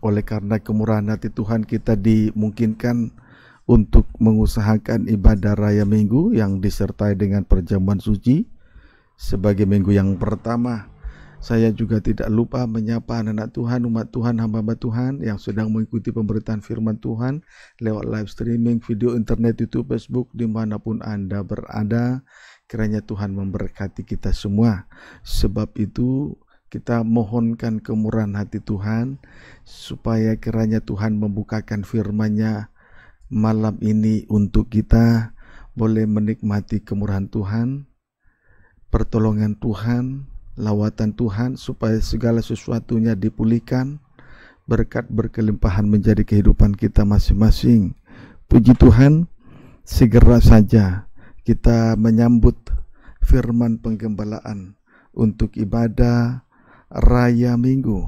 Oleh karena kemurahan hati Tuhan kita dimungkinkan untuk mengusahakan ibadah raya minggu yang disertai dengan perjamuan suci. Sebagai minggu yang pertama, saya juga tidak lupa menyapa anak-anak Tuhan, umat Tuhan, hamba-hamba Tuhan yang sedang mengikuti pemberitaan firman Tuhan lewat live streaming, video internet, YouTube, Facebook, dimanapun Anda berada. Kiranya Tuhan memberkati kita semua. Sebab itu, kita mohonkan kemurahan hati Tuhan supaya kiranya Tuhan membukakan firman-Nya malam ini untuk kita boleh menikmati kemurahan Tuhan, pertolongan Tuhan, lawatan Tuhan supaya segala sesuatunya dipulihkan, berkat berkelimpahan menjadi kehidupan kita masing-masing. Puji Tuhan, segera saja kita menyambut firman penggembalaan untuk ibadah Raya Minggu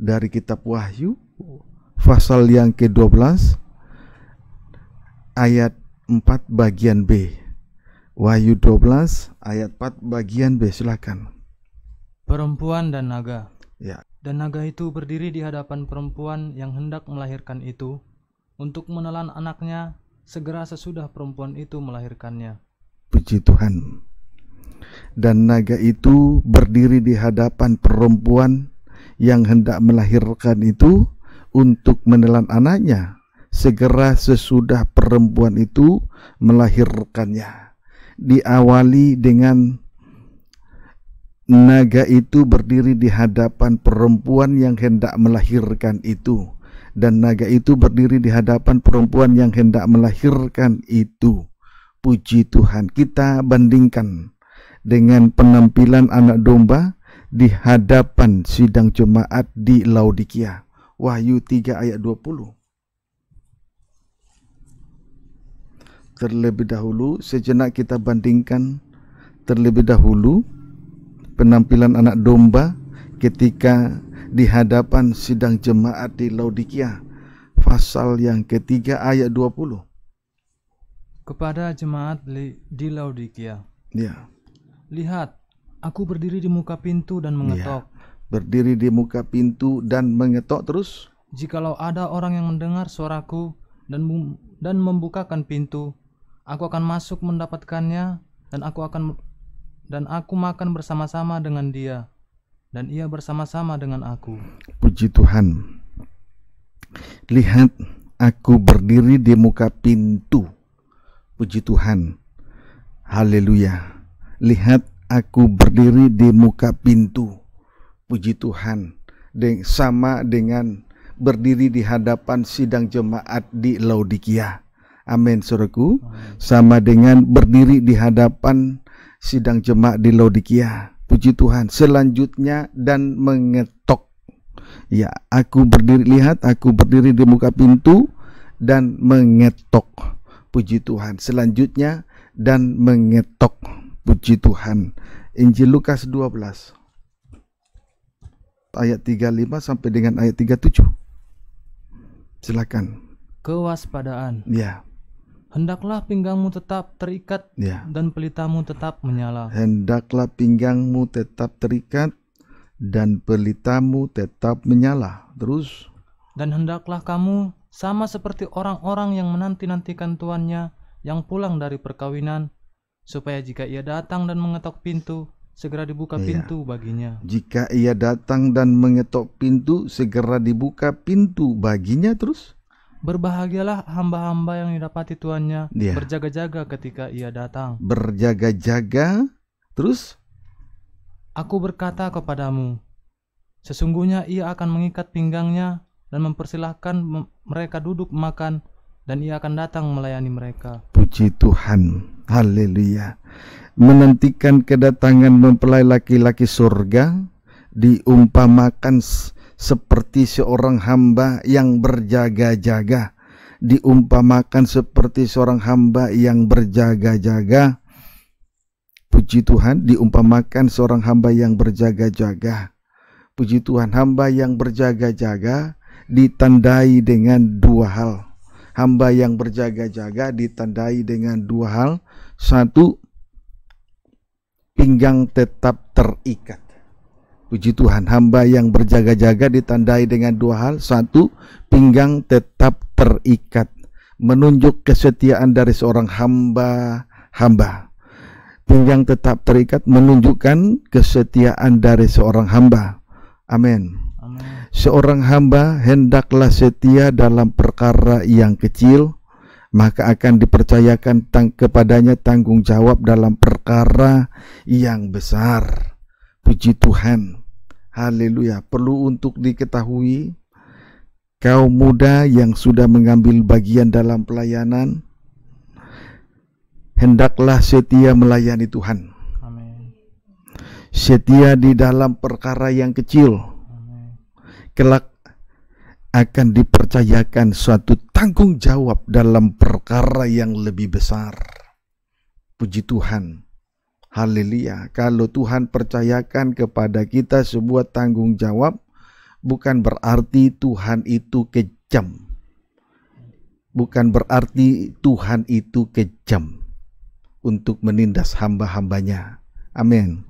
dari kitab Wahyu pasal yang ke-12 ayat 4 bagian B. Wahyu 12 ayat 4 bagian B silakan. Perempuan dan naga. Ya. Dan naga itu berdiri di hadapan perempuan yang hendak melahirkan itu untuk menelan anaknya segera sesudah perempuan itu melahirkannya. Puji Tuhan dan naga itu berdiri di hadapan perempuan yang hendak melahirkan itu untuk menelan anaknya segera sesudah perempuan itu melahirkannya diawali dengan naga itu berdiri di hadapan perempuan yang hendak melahirkan itu dan naga itu berdiri di hadapan perempuan yang hendak melahirkan itu puji Tuhan kita bandingkan dengan penampilan anak domba di hadapan sidang jemaat di Laodikia. Wahyu 3 ayat 20. Terlebih dahulu sejenak kita bandingkan terlebih dahulu penampilan anak domba ketika di hadapan sidang jemaat di Laodikia pasal yang ketiga ayat 20 kepada jemaat di Laodikia. Ya. Lihat, aku berdiri di muka pintu dan mengetok. Ya, berdiri di muka pintu dan mengetok terus. Jikalau ada orang yang mendengar suaraku dan dan membukakan pintu, aku akan masuk mendapatkannya dan aku akan dan aku makan bersama-sama dengan dia dan ia bersama-sama dengan aku. Puji Tuhan. Lihat, aku berdiri di muka pintu. Puji Tuhan. Haleluya lihat aku berdiri di muka pintu. Puji Tuhan, Den sama dengan berdiri di hadapan sidang jemaat di Laodikia. Amin, suruhku Sama dengan berdiri di hadapan sidang jemaat di Laodikia. Puji Tuhan. Selanjutnya dan mengetok. Ya, aku berdiri lihat aku berdiri di muka pintu dan mengetok. Puji Tuhan. Selanjutnya dan mengetok. Puji Tuhan. Injil Lukas 12 ayat 35 sampai dengan ayat 37. Silakan. Kewaspadaan. Ya. Hendaklah pinggangmu tetap terikat ya. dan pelitamu tetap menyala. Hendaklah pinggangmu tetap terikat dan pelitamu tetap menyala. Terus. Dan hendaklah kamu sama seperti orang-orang yang menanti-nantikan tuannya yang pulang dari perkawinan supaya jika ia datang dan mengetok pintu, segera dibuka iya. pintu baginya. Jika ia datang dan mengetok pintu, segera dibuka pintu baginya terus. Berbahagialah hamba-hamba yang didapati tuannya, iya. berjaga-jaga ketika ia datang. Berjaga-jaga terus Aku berkata kepadamu, sesungguhnya ia akan mengikat pinggangnya dan mempersilahkan mereka duduk makan dan ia akan datang melayani mereka. Puji Tuhan. Haleluya. Menantikan kedatangan mempelai laki-laki surga diumpamakan seperti seorang hamba yang berjaga-jaga. Diumpamakan seperti seorang hamba yang berjaga-jaga. Puji Tuhan, diumpamakan seorang hamba yang berjaga-jaga. Puji Tuhan, hamba yang berjaga-jaga ditandai dengan dua hal hamba yang berjaga-jaga ditandai dengan dua hal. Satu, pinggang tetap terikat. Puji Tuhan, hamba yang berjaga-jaga ditandai dengan dua hal. Satu, pinggang tetap terikat. Menunjuk kesetiaan dari seorang hamba-hamba. Pinggang tetap terikat menunjukkan kesetiaan dari seorang hamba. Amin. Seorang hamba hendaklah setia dalam perkara yang kecil, maka akan dipercayakan tang kepadanya tanggung jawab dalam perkara yang besar. Puji Tuhan. Haleluya. Perlu untuk diketahui kau muda yang sudah mengambil bagian dalam pelayanan hendaklah setia melayani Tuhan. Amen. Setia di dalam perkara yang kecil kelak akan dipercayakan suatu tanggung jawab dalam perkara yang lebih besar. Puji Tuhan. Haleluya. Kalau Tuhan percayakan kepada kita sebuah tanggung jawab, bukan berarti Tuhan itu kejam. Bukan berarti Tuhan itu kejam untuk menindas hamba-hambanya. Amin.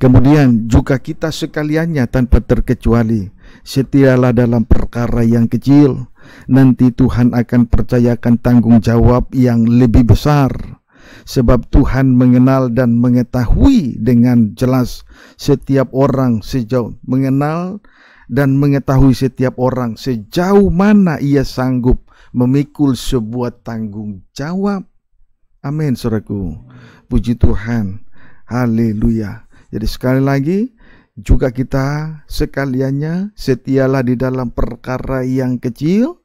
Kemudian juga kita sekaliannya tanpa terkecuali setialah dalam perkara yang kecil, nanti Tuhan akan percayakan tanggung jawab yang lebih besar. Sebab Tuhan mengenal dan mengetahui dengan jelas setiap orang sejauh mengenal dan mengetahui setiap orang sejauh mana ia sanggup memikul sebuah tanggung jawab. Amin, saudaraku. Puji Tuhan. Haleluya. Jadi sekali lagi, juga kita sekaliannya setialah di dalam perkara yang kecil.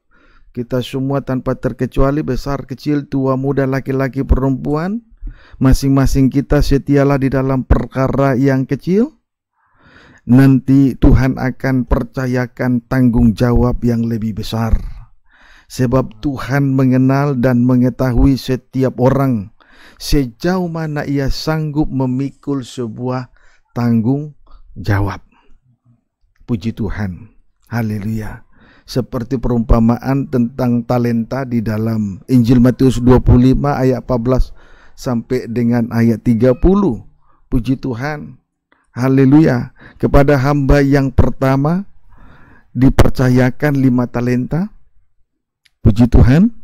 Kita semua tanpa terkecuali besar kecil tua muda laki-laki perempuan. Masing-masing kita setialah di dalam perkara yang kecil. Nanti Tuhan akan percayakan tanggung jawab yang lebih besar. Sebab Tuhan mengenal dan mengetahui setiap orang sejauh mana ia sanggup memikul sebuah tanggung jawab. Puji Tuhan. Haleluya. Seperti perumpamaan tentang talenta di dalam Injil Matius 25 ayat 14 sampai dengan ayat 30. Puji Tuhan. Haleluya. Kepada hamba yang pertama dipercayakan lima talenta. Puji Tuhan.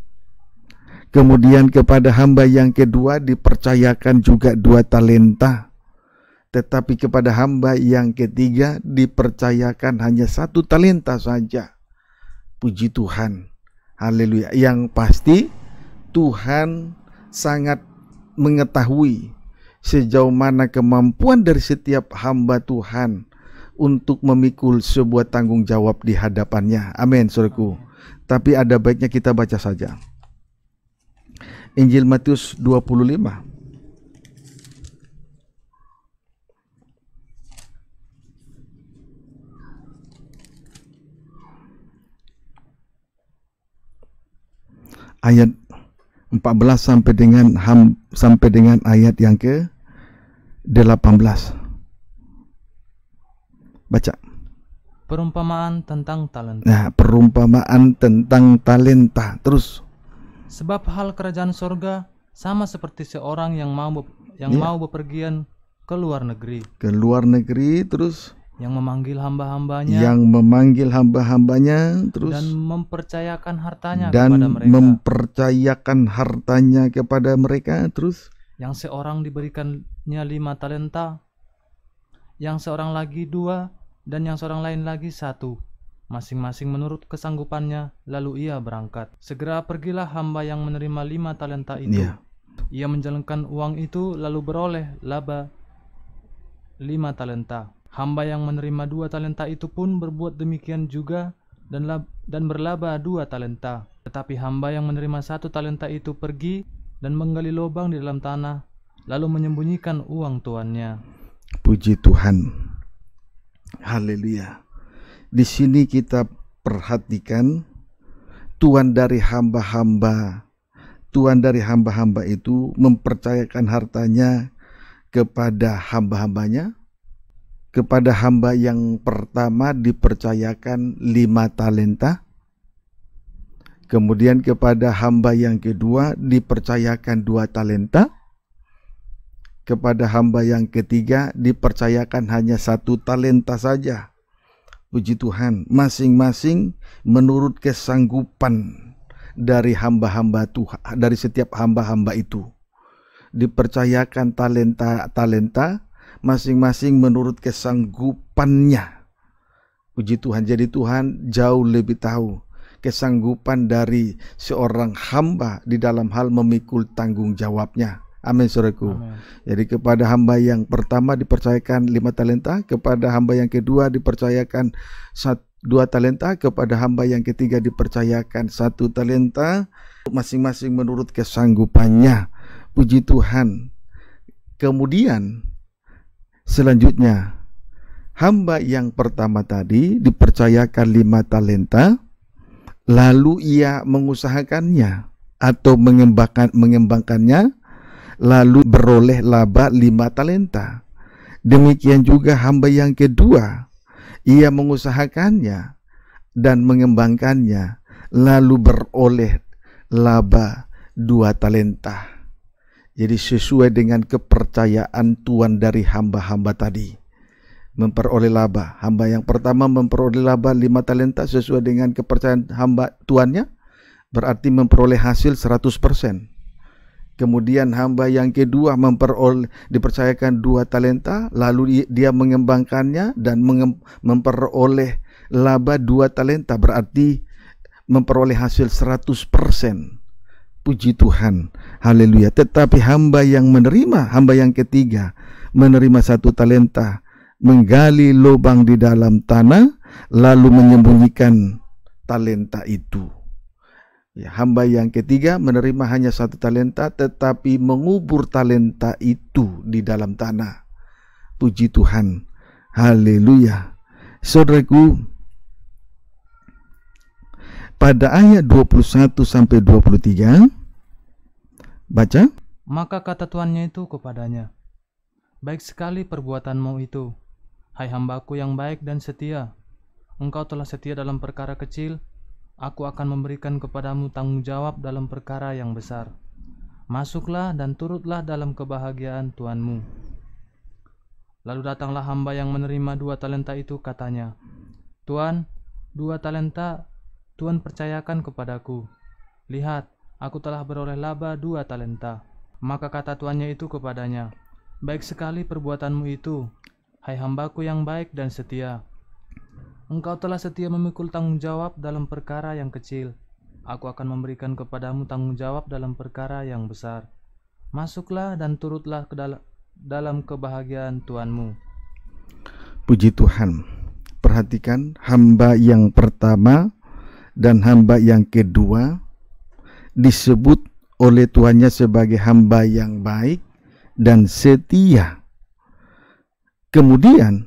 Kemudian kepada hamba yang kedua dipercayakan juga dua talenta tetapi kepada hamba yang ketiga dipercayakan hanya satu talenta saja. Puji Tuhan. Haleluya. Yang pasti Tuhan sangat mengetahui sejauh mana kemampuan dari setiap hamba Tuhan untuk memikul sebuah tanggung jawab di hadapannya. Amin, Saudaraku. Tapi ada baiknya kita baca saja. Injil Matius 25 ayat 14 sampai dengan ham, sampai dengan ayat yang ke 18. Baca. Perumpamaan tentang talenta. Nah, perumpamaan tentang talenta. Terus. Sebab hal kerajaan sorga sama seperti seorang yang mau yang yeah. mau bepergian ke luar negeri. Ke luar negeri terus yang memanggil hamba-hambanya yang memanggil hamba-hambanya terus dan mempercayakan hartanya dan kepada mereka dan mempercayakan hartanya kepada mereka terus yang seorang diberikannya lima talenta yang seorang lagi dua dan yang seorang lain lagi satu masing-masing menurut kesanggupannya lalu ia berangkat segera pergilah hamba yang menerima lima talenta itu yeah. ia menjalankan uang itu lalu beroleh laba lima talenta Hamba yang menerima dua talenta itu pun berbuat demikian juga dan, lab, dan berlaba dua talenta. Tetapi hamba yang menerima satu talenta itu pergi dan menggali lubang di dalam tanah, lalu menyembunyikan uang tuannya. Puji Tuhan. Haleluya. Di sini kita perhatikan tuan dari hamba-hamba. Tuan dari hamba-hamba itu mempercayakan hartanya kepada hamba-hambanya kepada hamba yang pertama dipercayakan lima talenta, kemudian kepada hamba yang kedua dipercayakan dua talenta, kepada hamba yang ketiga dipercayakan hanya satu talenta saja. Puji Tuhan, masing-masing menurut kesanggupan dari hamba-hamba Tuhan, dari setiap hamba-hamba itu dipercayakan talenta-talenta masing-masing menurut kesanggupannya. Puji Tuhan, jadi Tuhan jauh lebih tahu kesanggupan dari seorang hamba di dalam hal memikul tanggung jawabnya. Amin saudaraku. Jadi kepada hamba yang pertama dipercayakan lima talenta, kepada hamba yang kedua dipercayakan satu dua talenta kepada hamba yang ketiga dipercayakan satu talenta masing-masing menurut kesanggupannya puji Tuhan kemudian Selanjutnya, hamba yang pertama tadi dipercayakan lima talenta, lalu ia mengusahakannya atau mengembangkan, mengembangkannya, lalu beroleh laba lima talenta. Demikian juga hamba yang kedua, ia mengusahakannya dan mengembangkannya, lalu beroleh laba dua talenta. Jadi sesuai dengan kepercayaan Tuhan dari hamba-hamba tadi. Memperoleh laba. Hamba yang pertama memperoleh laba lima talenta sesuai dengan kepercayaan hamba tuannya. Berarti memperoleh hasil 100%. Kemudian hamba yang kedua memperoleh dipercayakan dua talenta, lalu dia mengembangkannya dan memperoleh laba dua talenta berarti memperoleh hasil 100%. Puji Tuhan. Haleluya. Tetapi hamba yang menerima, hamba yang ketiga, menerima satu talenta, menggali lubang di dalam tanah, lalu menyembunyikan talenta itu. Ya, hamba yang ketiga menerima hanya satu talenta, tetapi mengubur talenta itu di dalam tanah. Puji Tuhan. Haleluya. Saudaraku, pada ayat 21 sampai 23 baca maka kata tuannya itu kepadanya baik sekali perbuatanmu itu hai hambaku yang baik dan setia engkau telah setia dalam perkara kecil aku akan memberikan kepadamu tanggung jawab dalam perkara yang besar masuklah dan turutlah dalam kebahagiaan tuanmu Lalu datanglah hamba yang menerima dua talenta itu, katanya, "Tuan, dua talenta Tuhan percayakan kepadaku, Lihat, aku telah beroleh laba dua talenta. Maka kata tuannya itu kepadanya, Baik sekali perbuatanmu itu, hai hambaku yang baik dan setia. Engkau telah setia memikul tanggung jawab dalam perkara yang kecil. Aku akan memberikan kepadamu tanggung jawab dalam perkara yang besar. Masuklah dan turutlah ke dal dalam kebahagiaan Tuanmu. Puji Tuhan. Perhatikan hamba yang pertama dan hamba yang kedua disebut oleh tuannya sebagai hamba yang baik dan setia. Kemudian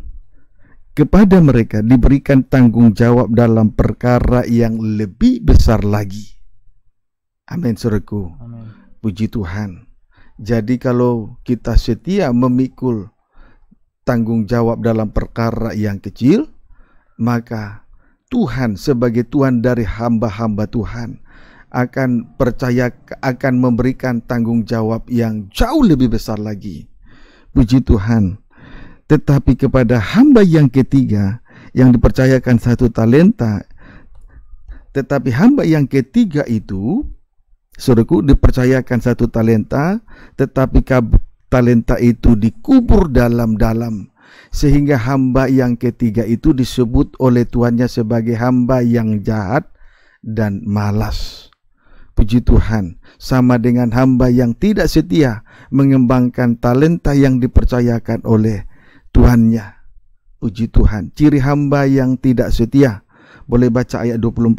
kepada mereka diberikan tanggung jawab dalam perkara yang lebih besar lagi. Amin suruhku. Amin. Puji Tuhan. Jadi kalau kita setia memikul tanggung jawab dalam perkara yang kecil, maka Tuhan sebagai Tuhan dari hamba-hamba Tuhan akan percaya akan memberikan tanggung jawab yang jauh lebih besar lagi. Puji Tuhan. Tetapi kepada hamba yang ketiga yang dipercayakan satu talenta tetapi hamba yang ketiga itu suruhku dipercayakan satu talenta tetapi talenta itu dikubur dalam-dalam sehingga hamba yang ketiga itu disebut oleh tuannya sebagai hamba yang jahat dan malas. Puji Tuhan, sama dengan hamba yang tidak setia mengembangkan talenta yang dipercayakan oleh tuannya. Puji Tuhan, ciri hamba yang tidak setia. Boleh baca ayat 24?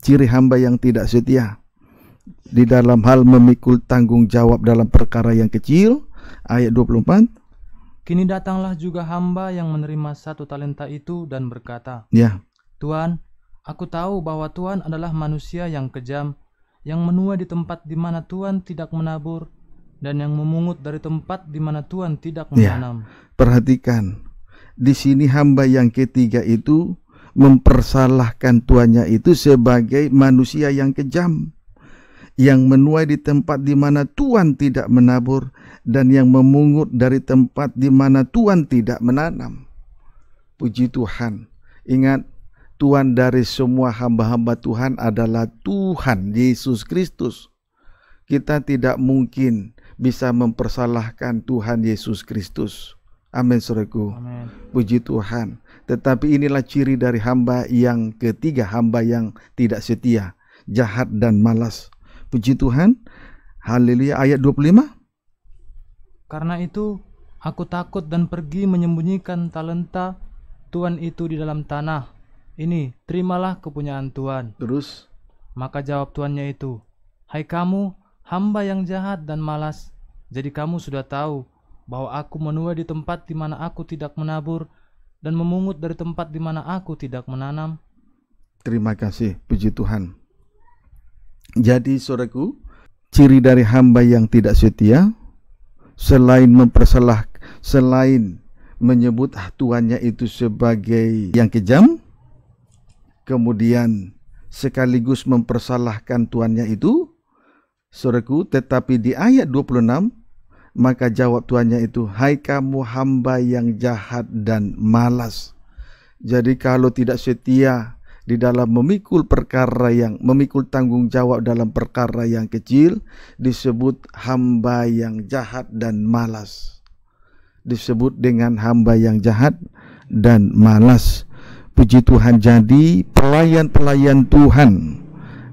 Ciri hamba yang tidak setia di dalam hal memikul tanggung jawab dalam perkara yang kecil ayat 24 Kini datanglah juga hamba yang menerima satu talenta itu dan berkata, "Ya, Tuhan, aku tahu bahwa Tuhan adalah manusia yang kejam, yang menua di tempat di mana Tuhan tidak menabur dan yang memungut dari tempat di mana Tuhan tidak ya. menanam." Ya, perhatikan, di sini hamba yang ketiga itu mempersalahkan tuannya itu sebagai manusia yang kejam yang menuai di tempat di mana Tuhan tidak menabur dan yang memungut dari tempat di mana Tuhan tidak menanam. Puji Tuhan. Ingat, Tuhan dari semua hamba-hamba Tuhan adalah Tuhan Yesus Kristus. Kita tidak mungkin bisa mempersalahkan Tuhan Yesus Kristus. Amin suraku. Puji Tuhan. Tetapi inilah ciri dari hamba yang ketiga, hamba yang tidak setia, jahat dan malas. Puji Tuhan. Haleluya ayat 25. Karena itu, aku takut dan pergi menyembunyikan talenta Tuhan itu di dalam tanah. Ini, terimalah kepunyaan Tuhan. Terus? Maka jawab tuannya itu, Hai kamu, hamba yang jahat dan malas, jadi kamu sudah tahu bahwa aku menua di tempat di mana aku tidak menabur dan memungut dari tempat di mana aku tidak menanam. Terima kasih, puji Tuhan. Jadi, saudaraku, ciri dari hamba yang tidak setia selain mempersalah selain menyebut tuannya itu sebagai yang kejam kemudian sekaligus mempersalahkan tuannya itu suraku tetapi di ayat 26 maka jawab tuannya itu hai kamu hamba yang jahat dan malas jadi kalau tidak setia di dalam memikul perkara yang memikul tanggung jawab dalam perkara yang kecil disebut hamba yang jahat dan malas disebut dengan hamba yang jahat dan malas puji Tuhan jadi pelayan-pelayan Tuhan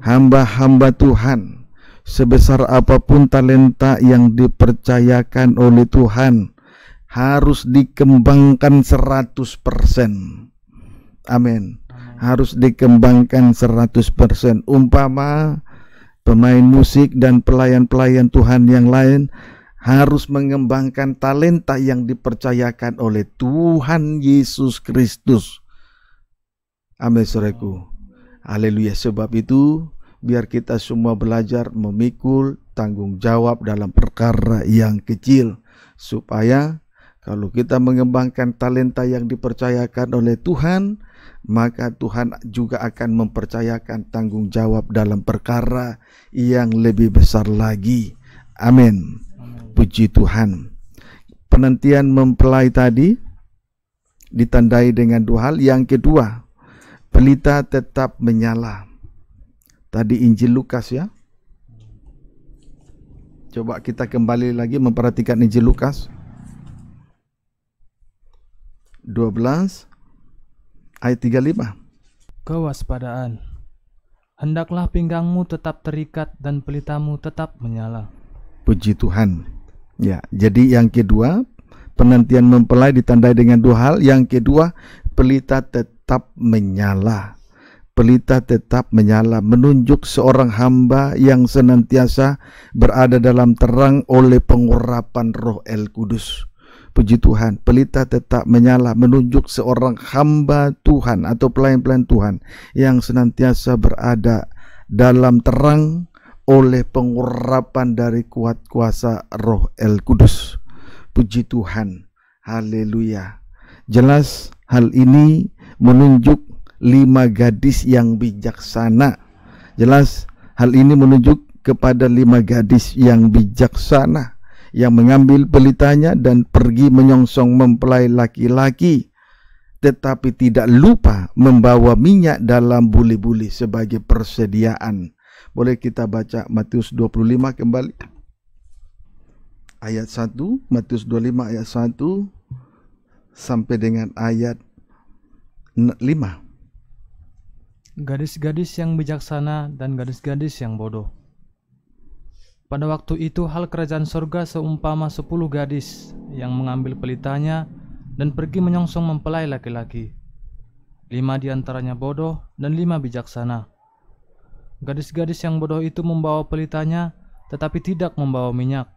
hamba-hamba Tuhan sebesar apapun talenta yang dipercayakan oleh Tuhan harus dikembangkan 100% amin harus dikembangkan 100% umpama pemain musik dan pelayan-pelayan Tuhan yang lain harus mengembangkan talenta yang dipercayakan oleh Tuhan Yesus Kristus. Amin sureku. Haleluya. Sebab itu biar kita semua belajar memikul tanggung jawab dalam perkara yang kecil. Supaya kalau kita mengembangkan talenta yang dipercayakan oleh Tuhan, maka Tuhan juga akan mempercayakan tanggung jawab dalam perkara yang lebih besar lagi. Amin. Puji Tuhan. Penantian mempelai tadi ditandai dengan dua hal. Yang kedua, pelita tetap menyala. Tadi Injil Lukas ya. Coba kita kembali lagi memperhatikan Injil Lukas. 12 ayat 35. Kewaspadaan. Hendaklah pinggangmu tetap terikat dan pelitamu tetap menyala. Puji Tuhan. Ya, jadi yang kedua, penantian mempelai ditandai dengan dua hal. Yang kedua, pelita tetap menyala. Pelita tetap menyala menunjuk seorang hamba yang senantiasa berada dalam terang oleh pengurapan Roh El Kudus. Puji Tuhan, pelita tetap menyala menunjuk seorang hamba Tuhan atau pelayan-pelayan Tuhan yang senantiasa berada dalam terang oleh pengurapan dari kuat kuasa Roh El Kudus. Puji Tuhan. Haleluya. Jelas hal ini menunjuk lima gadis yang bijaksana. Jelas hal ini menunjuk kepada lima gadis yang bijaksana yang mengambil pelitanya dan pergi menyongsong mempelai laki-laki tetapi tidak lupa membawa minyak dalam buli-buli sebagai persediaan. Boleh kita baca Matius 25 kembali. Ayat 1, Matius 25 ayat 1 sampai dengan ayat 5. Gadis-gadis yang bijaksana dan gadis-gadis yang bodoh pada waktu itu hal kerajaan sorga seumpama sepuluh gadis yang mengambil pelitanya dan pergi menyongsong mempelai laki-laki. Lima di antaranya bodoh dan lima bijaksana. Gadis-gadis yang bodoh itu membawa pelitanya tetapi tidak membawa minyak.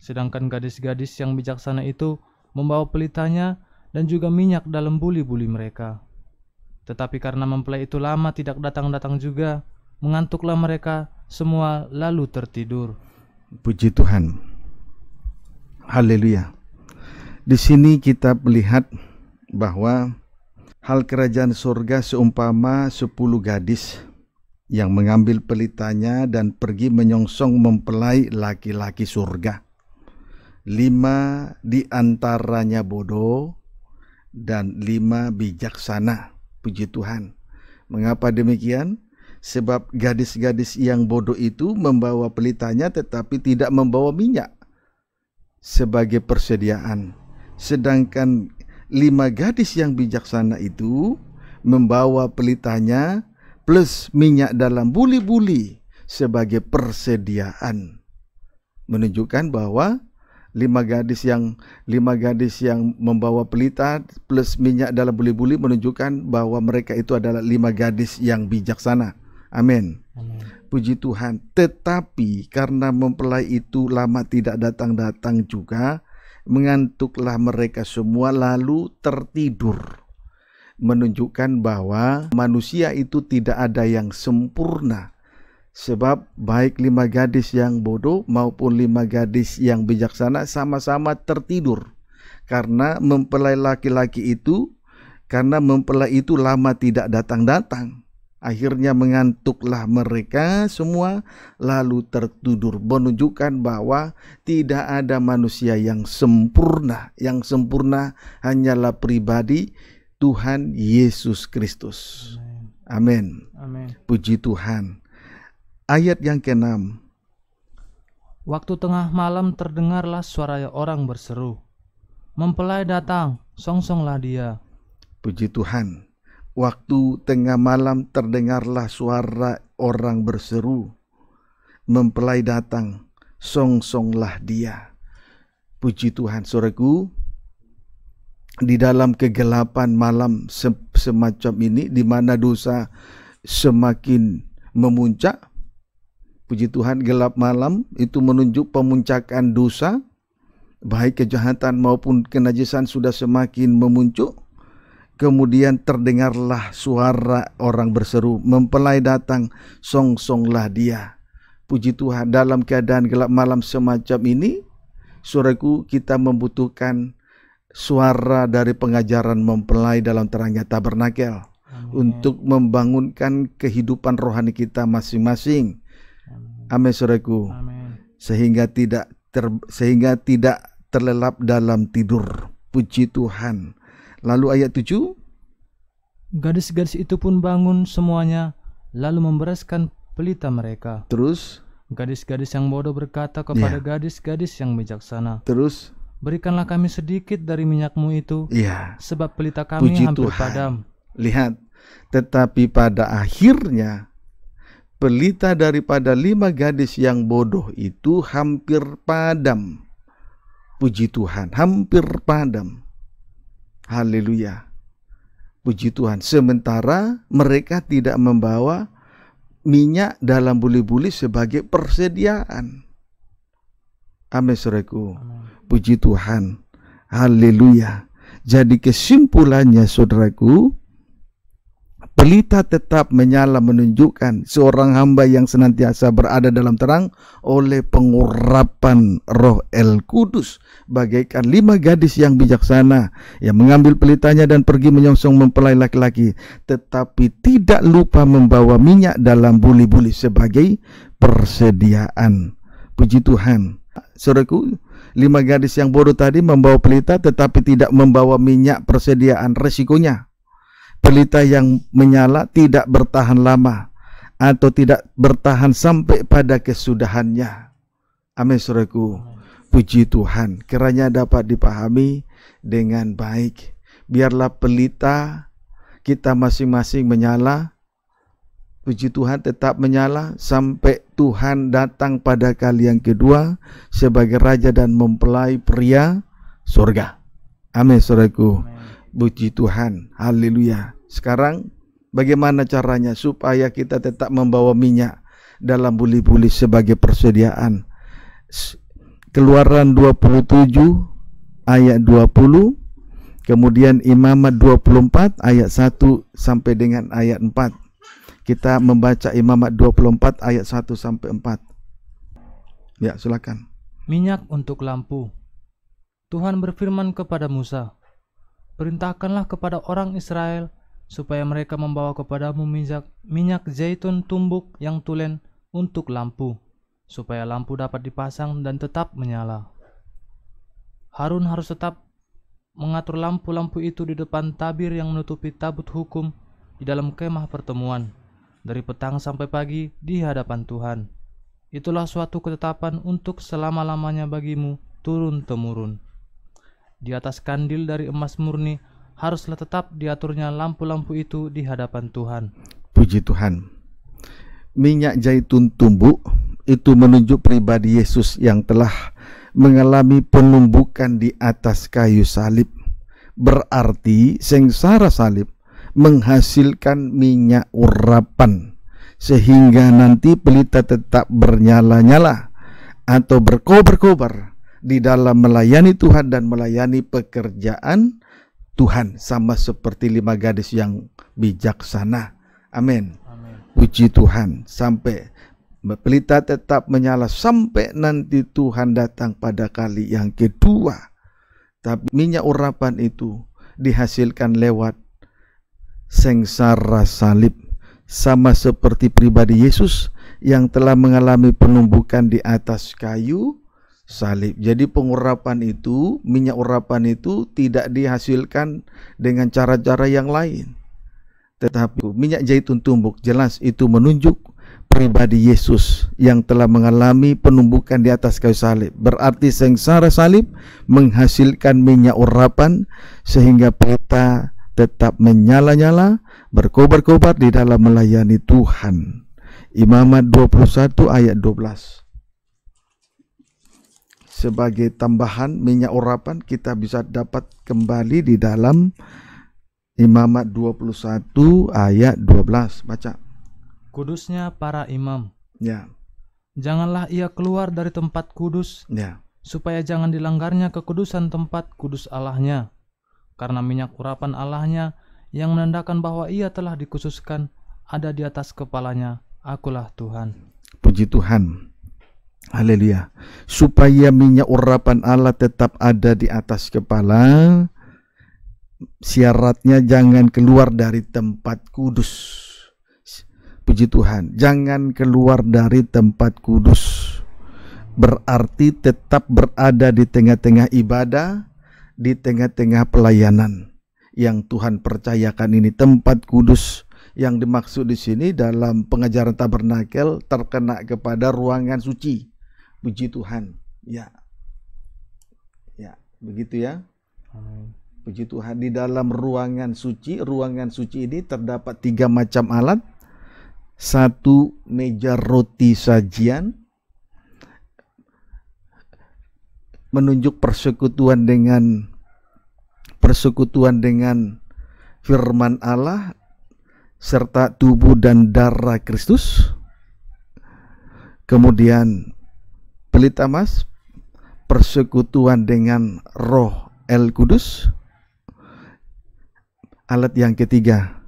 Sedangkan gadis-gadis yang bijaksana itu membawa pelitanya dan juga minyak dalam buli-buli mereka. Tetapi karena mempelai itu lama tidak datang-datang juga, mengantuklah mereka semua lalu tertidur. Puji Tuhan. Haleluya. Di sini kita melihat bahwa hal kerajaan surga seumpama sepuluh gadis yang mengambil pelitanya dan pergi menyongsong mempelai laki-laki surga. Lima di antaranya bodoh dan lima bijaksana. Puji Tuhan. Mengapa demikian? Sebab gadis-gadis yang bodoh itu membawa pelitanya tetapi tidak membawa minyak sebagai persediaan. Sedangkan lima gadis yang bijaksana itu membawa pelitanya plus minyak dalam buli-buli sebagai persediaan. Menunjukkan bahwa lima gadis yang lima gadis yang membawa pelita plus minyak dalam buli-buli menunjukkan bahwa mereka itu adalah lima gadis yang bijaksana. Amin. Puji Tuhan. Tetapi karena mempelai itu lama tidak datang-datang juga, mengantuklah mereka semua lalu tertidur. Menunjukkan bahwa manusia itu tidak ada yang sempurna. Sebab baik lima gadis yang bodoh maupun lima gadis yang bijaksana sama-sama tertidur. Karena mempelai laki-laki itu, karena mempelai itu lama tidak datang-datang Akhirnya mengantuklah mereka semua lalu tertidur menunjukkan bahwa tidak ada manusia yang sempurna. Yang sempurna hanyalah pribadi Tuhan Yesus Kristus. Amin. Puji Tuhan. Ayat yang ke-6. Waktu tengah malam terdengarlah suara orang berseru, "Mempelai datang, songsonglah dia." Puji Tuhan. Waktu tengah malam terdengarlah suara orang berseru. Mempelai datang, songsonglah dia. Puji Tuhan suraku. di dalam kegelapan malam semacam ini, di mana dosa semakin memuncak, puji Tuhan gelap malam itu menunjuk pemuncakan dosa, baik kejahatan maupun kenajisan sudah semakin memuncak Kemudian terdengarlah suara orang berseru, mempelai datang, song-songlah dia. Puji Tuhan, dalam keadaan gelap malam semacam ini, suraku kita membutuhkan suara dari pengajaran mempelai dalam terangnya tabernakel untuk membangunkan kehidupan rohani kita masing-masing. Amin, suraku. Amin. Sehingga tidak ter, sehingga tidak terlelap dalam tidur. Puji Tuhan Lalu ayat 7 Gadis-gadis itu pun bangun semuanya lalu membereskan pelita mereka. Terus gadis-gadis yang bodoh berkata kepada ya. gadis-gadis yeah. yang bijaksana. Terus berikanlah kami sedikit dari minyakmu itu. Yeah. Sebab pelita kami Puji hampir Tuhan. padam. Lihat, tetapi pada akhirnya pelita daripada lima gadis yang bodoh itu hampir padam. Puji Tuhan, hampir padam. Haleluya. Puji Tuhan. Sementara mereka tidak membawa minyak dalam buli-buli sebagai persediaan. Amin saudaraku. Puji Tuhan. Haleluya. Jadi kesimpulannya saudaraku, Pelita tetap menyala menunjukkan seorang hamba yang senantiasa berada dalam terang oleh pengurapan roh El Kudus. Bagaikan lima gadis yang bijaksana yang mengambil pelitanya dan pergi menyongsong mempelai laki-laki. Tetapi tidak lupa membawa minyak dalam buli-buli sebagai persediaan. Puji Tuhan. Saudaraku, lima gadis yang bodoh tadi membawa pelita tetapi tidak membawa minyak persediaan resikonya pelita yang menyala tidak bertahan lama atau tidak bertahan sampai pada kesudahannya. Amin saudaraku. Puji Tuhan, kiranya dapat dipahami dengan baik. Biarlah pelita kita masing-masing menyala. Puji Tuhan tetap menyala sampai Tuhan datang pada kali yang kedua sebagai raja dan mempelai pria surga. Amin saudaraku. Amin. Puji Tuhan, haleluya. Sekarang bagaimana caranya supaya kita tetap membawa minyak dalam buli-buli sebagai persediaan. Keluaran 27 ayat 20 Kemudian Imamat 24 ayat 1 sampai dengan ayat 4. Kita membaca Imamat 24 ayat 1 sampai 4. Ya, silakan. Minyak untuk lampu. Tuhan berfirman kepada Musa, Perintahkanlah kepada orang Israel supaya mereka membawa kepadamu minyak, minyak zaitun tumbuk yang tulen untuk lampu, supaya lampu dapat dipasang dan tetap menyala. Harun harus tetap mengatur lampu-lampu itu di depan tabir yang menutupi tabut hukum di dalam kemah pertemuan, dari petang sampai pagi di hadapan Tuhan. Itulah suatu ketetapan untuk selama-lamanya bagimu turun-temurun. Di atas kandil dari emas murni haruslah tetap diaturnya lampu-lampu itu di hadapan Tuhan. Puji Tuhan. Minyak zaitun tumbuh itu menunjuk pribadi Yesus yang telah mengalami penumbukan di atas kayu salib. Berarti sengsara salib menghasilkan minyak urapan sehingga nanti pelita tetap bernyala-nyala atau berkobar-kobar di dalam melayani Tuhan dan melayani pekerjaan Tuhan sama seperti lima gadis yang bijaksana. Amin. Puji Tuhan sampai pelita tetap menyala sampai nanti Tuhan datang pada kali yang kedua. Tapi minyak urapan itu dihasilkan lewat sengsara salib sama seperti pribadi Yesus yang telah mengalami penumbukan di atas kayu salib. Jadi pengurapan itu, minyak urapan itu tidak dihasilkan dengan cara-cara yang lain. Tetapi minyak zaitun tumbuk jelas itu menunjuk pribadi Yesus yang telah mengalami penumbukan di atas kayu salib. Berarti sengsara salib menghasilkan minyak urapan sehingga pelita tetap menyala-nyala berkobar-kobar di dalam melayani Tuhan. Imamat 21 ayat 12 sebagai tambahan minyak urapan kita bisa dapat kembali di dalam Imamat 21 ayat 12 baca Kudusnya para imam ya Janganlah ia keluar dari tempat kudus ya supaya jangan dilanggarnya kekudusan tempat kudus Allahnya karena minyak urapan Allahnya yang menandakan bahwa ia telah dikhususkan ada di atas kepalanya akulah Tuhan puji Tuhan Haleluya. Supaya minyak urapan Allah tetap ada di atas kepala, syaratnya jangan keluar dari tempat kudus. Puji Tuhan, jangan keluar dari tempat kudus. Berarti tetap berada di tengah-tengah ibadah, di tengah-tengah pelayanan yang Tuhan percayakan ini tempat kudus yang dimaksud di sini dalam pengajaran tabernakel terkena kepada ruangan suci Puji Tuhan. Ya. Ya, begitu ya. Amin. Puji Tuhan di dalam ruangan suci, ruangan suci ini terdapat tiga macam alat. Satu meja roti sajian menunjuk persekutuan dengan persekutuan dengan firman Allah serta tubuh dan darah Kristus. Kemudian pelita emas, persekutuan dengan roh El Kudus. Alat yang ketiga,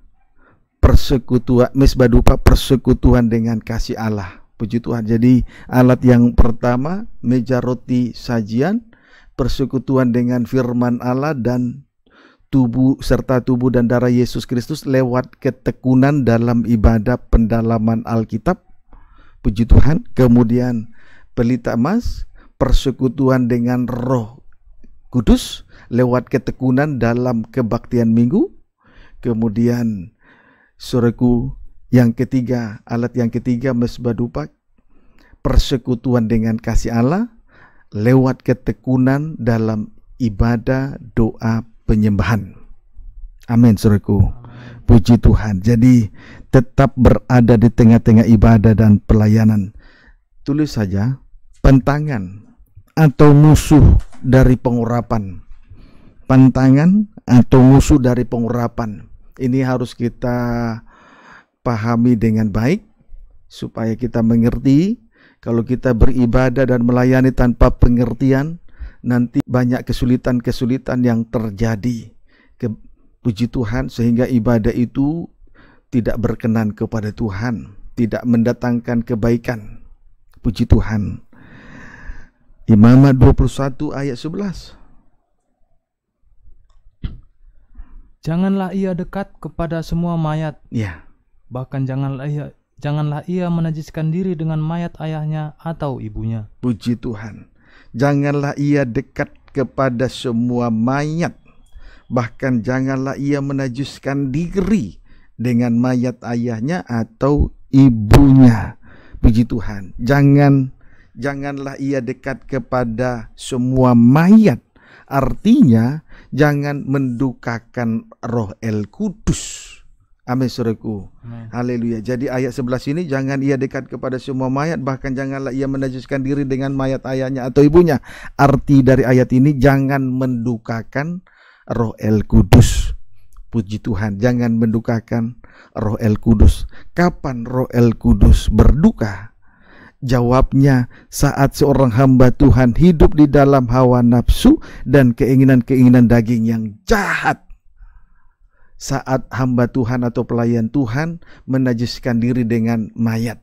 persekutuan misbah dupa persekutuan dengan kasih Allah. Puji Tuhan. Jadi alat yang pertama meja roti sajian, persekutuan dengan firman Allah dan tubuh serta tubuh dan darah Yesus Kristus lewat ketekunan dalam ibadah pendalaman Alkitab. Puji Tuhan. Kemudian pelita emas, persekutuan dengan roh kudus lewat ketekunan dalam kebaktian minggu. Kemudian sureku yang ketiga, alat yang ketiga mesbah dupak, persekutuan dengan kasih Allah lewat ketekunan dalam ibadah doa penyembahan. Amin, sureku. Puji Tuhan. Jadi tetap berada di tengah-tengah ibadah dan pelayanan. Tulis saja Pentangan atau musuh dari pengurapan. Pentangan atau musuh dari pengurapan. Ini harus kita pahami dengan baik supaya kita mengerti kalau kita beribadah dan melayani tanpa pengertian nanti banyak kesulitan-kesulitan yang terjadi. Ke, puji Tuhan sehingga ibadah itu tidak berkenan kepada Tuhan, tidak mendatangkan kebaikan. Puji Tuhan. Imamat 21 ayat 11. Janganlah ia dekat kepada semua mayat. Ya. Bahkan janganlah ia janganlah ia menajiskan diri dengan mayat ayahnya atau ibunya. Puji Tuhan. Janganlah ia dekat kepada semua mayat. Bahkan janganlah ia menajiskan diri dengan mayat ayahnya atau ibunya. Puji Tuhan. Jangan janganlah ia dekat kepada semua mayat. Artinya, jangan mendukakan roh El Kudus. Amin suraku. Haleluya. Jadi ayat 11 ini jangan ia dekat kepada semua mayat bahkan janganlah ia menajiskan diri dengan mayat ayahnya atau ibunya. Arti dari ayat ini jangan mendukakan Roh El Kudus. Puji Tuhan, jangan mendukakan Roh El Kudus. Kapan Roh El Kudus berduka? jawabnya saat seorang hamba Tuhan hidup di dalam hawa nafsu dan keinginan-keinginan daging yang jahat. Saat hamba Tuhan atau pelayan Tuhan menajiskan diri dengan mayat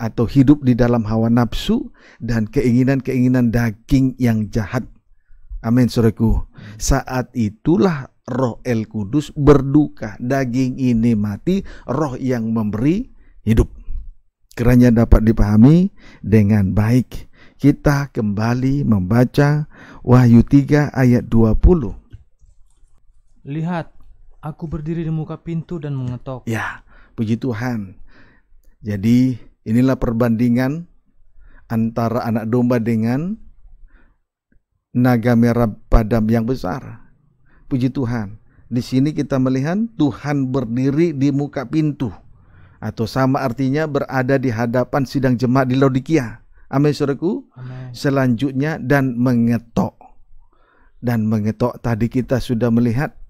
atau hidup di dalam hawa nafsu dan keinginan-keinginan daging yang jahat. Amin, suraku. Saat itulah roh El Kudus berduka, daging ini mati, roh yang memberi hidup. Kiranya dapat dipahami dengan baik. Kita kembali membaca Wahyu 3 ayat 20. Lihat, aku berdiri di muka pintu dan mengetok. Ya, puji Tuhan. Jadi inilah perbandingan antara anak domba dengan naga merah padam yang besar. Puji Tuhan. Di sini kita melihat Tuhan berdiri di muka pintu atau sama artinya berada di hadapan sidang jemaat di Laodikia. Amin saudaraku. Selanjutnya dan mengetok. Dan mengetok tadi kita sudah melihat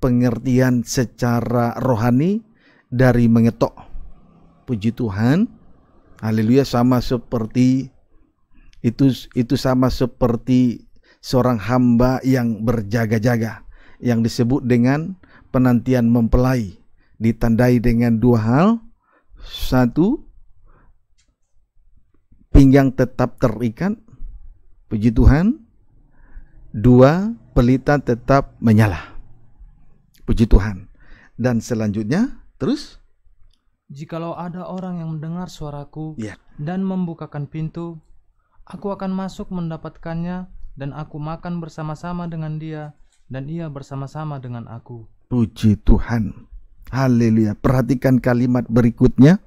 pengertian secara rohani dari mengetok. Puji Tuhan. Haleluya sama seperti itu itu sama seperti seorang hamba yang berjaga-jaga yang disebut dengan penantian mempelai ditandai dengan dua hal satu pinggang tetap terikat puji Tuhan dua pelita tetap menyala puji Tuhan dan selanjutnya terus Jikalau ada orang yang mendengar suaraku yeah. dan membukakan pintu, aku akan masuk mendapatkannya dan aku makan bersama-sama dengan dia dan ia bersama-sama dengan aku. Puji Tuhan. Haleluya. Perhatikan kalimat berikutnya.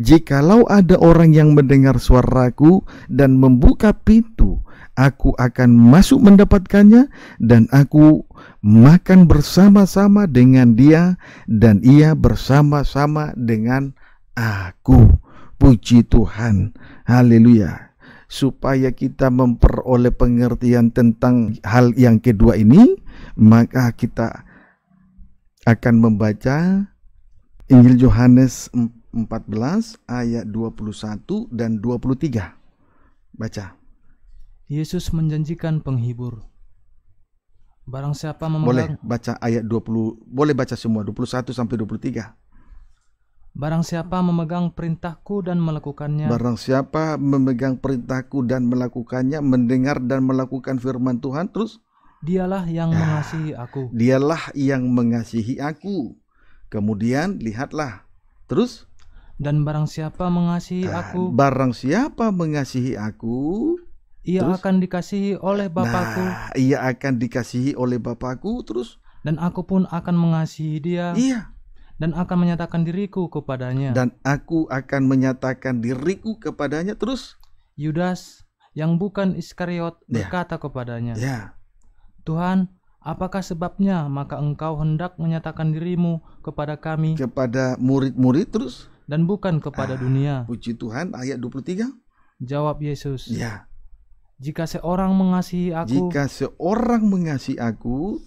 Jikalau ada orang yang mendengar suaraku dan membuka pintu, aku akan masuk mendapatkannya dan aku makan bersama-sama dengan dia dan ia bersama-sama dengan aku. Puji Tuhan. Haleluya. Supaya kita memperoleh pengertian tentang hal yang kedua ini, maka kita akan membaca Injil Yohanes 14 ayat 21 dan 23. Baca. Yesus menjanjikan penghibur. Barang siapa memegang Boleh baca ayat 20, boleh baca semua 21 sampai 23. Barang siapa memegang perintahku dan melakukannya Barang siapa memegang perintahku dan melakukannya Mendengar dan melakukan firman Tuhan Terus Dialah yang ya. mengasihi aku. Dialah yang mengasihi aku. Kemudian lihatlah. Terus dan barang siapa mengasihi nah, aku barang siapa mengasihi aku ia terus? akan dikasihi oleh Bapakku. Nah, ia akan dikasihi oleh Bapakku terus dan aku pun akan mengasihi dia. Iya. Dan akan menyatakan diriku kepadanya. Dan aku akan menyatakan diriku kepadanya terus Yudas yang bukan Iskariot ya. berkata ya. kepadanya. Ya. Tuhan, apakah sebabnya maka engkau hendak menyatakan dirimu kepada kami? Kepada murid-murid terus? Dan bukan kepada ah, dunia. Puji Tuhan, ayat 23. Jawab Yesus. Ya. Jika seorang mengasihi aku, jika seorang mengasihi aku,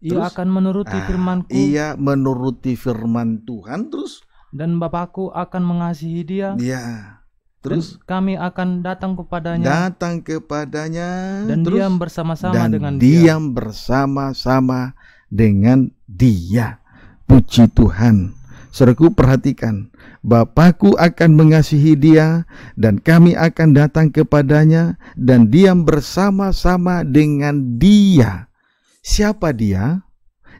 ia terus, akan menuruti ah, firmanku. Ia menuruti firman Tuhan terus. Dan Bapakku akan mengasihi dia. Ya Terus dan kami akan datang kepadanya. Datang kepadanya. Dan terus, diam bersama-sama dan dengan diam dia. Diam bersama-sama dengan dia. Puji Tuhan. seruku perhatikan, Bapakku akan mengasihi dia dan kami akan datang kepadanya dan diam bersama-sama dengan dia. Siapa dia?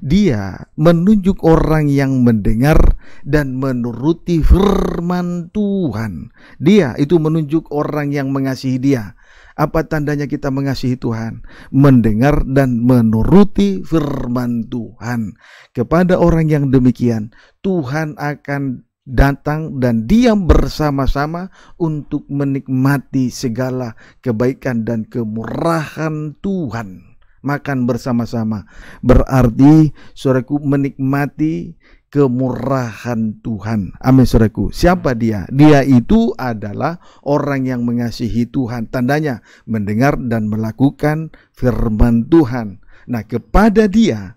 Dia menunjuk orang yang mendengar dan menuruti firman Tuhan. Dia itu menunjuk orang yang mengasihi Dia. Apa tandanya kita mengasihi Tuhan? Mendengar dan menuruti firman Tuhan. Kepada orang yang demikian, Tuhan akan datang dan diam bersama-sama untuk menikmati segala kebaikan dan kemurahan Tuhan makan bersama-sama. Berarti saudaraku menikmati kemurahan Tuhan. Amin saudaraku. Siapa dia? Dia itu adalah orang yang mengasihi Tuhan. Tandanya mendengar dan melakukan firman Tuhan. Nah, kepada dia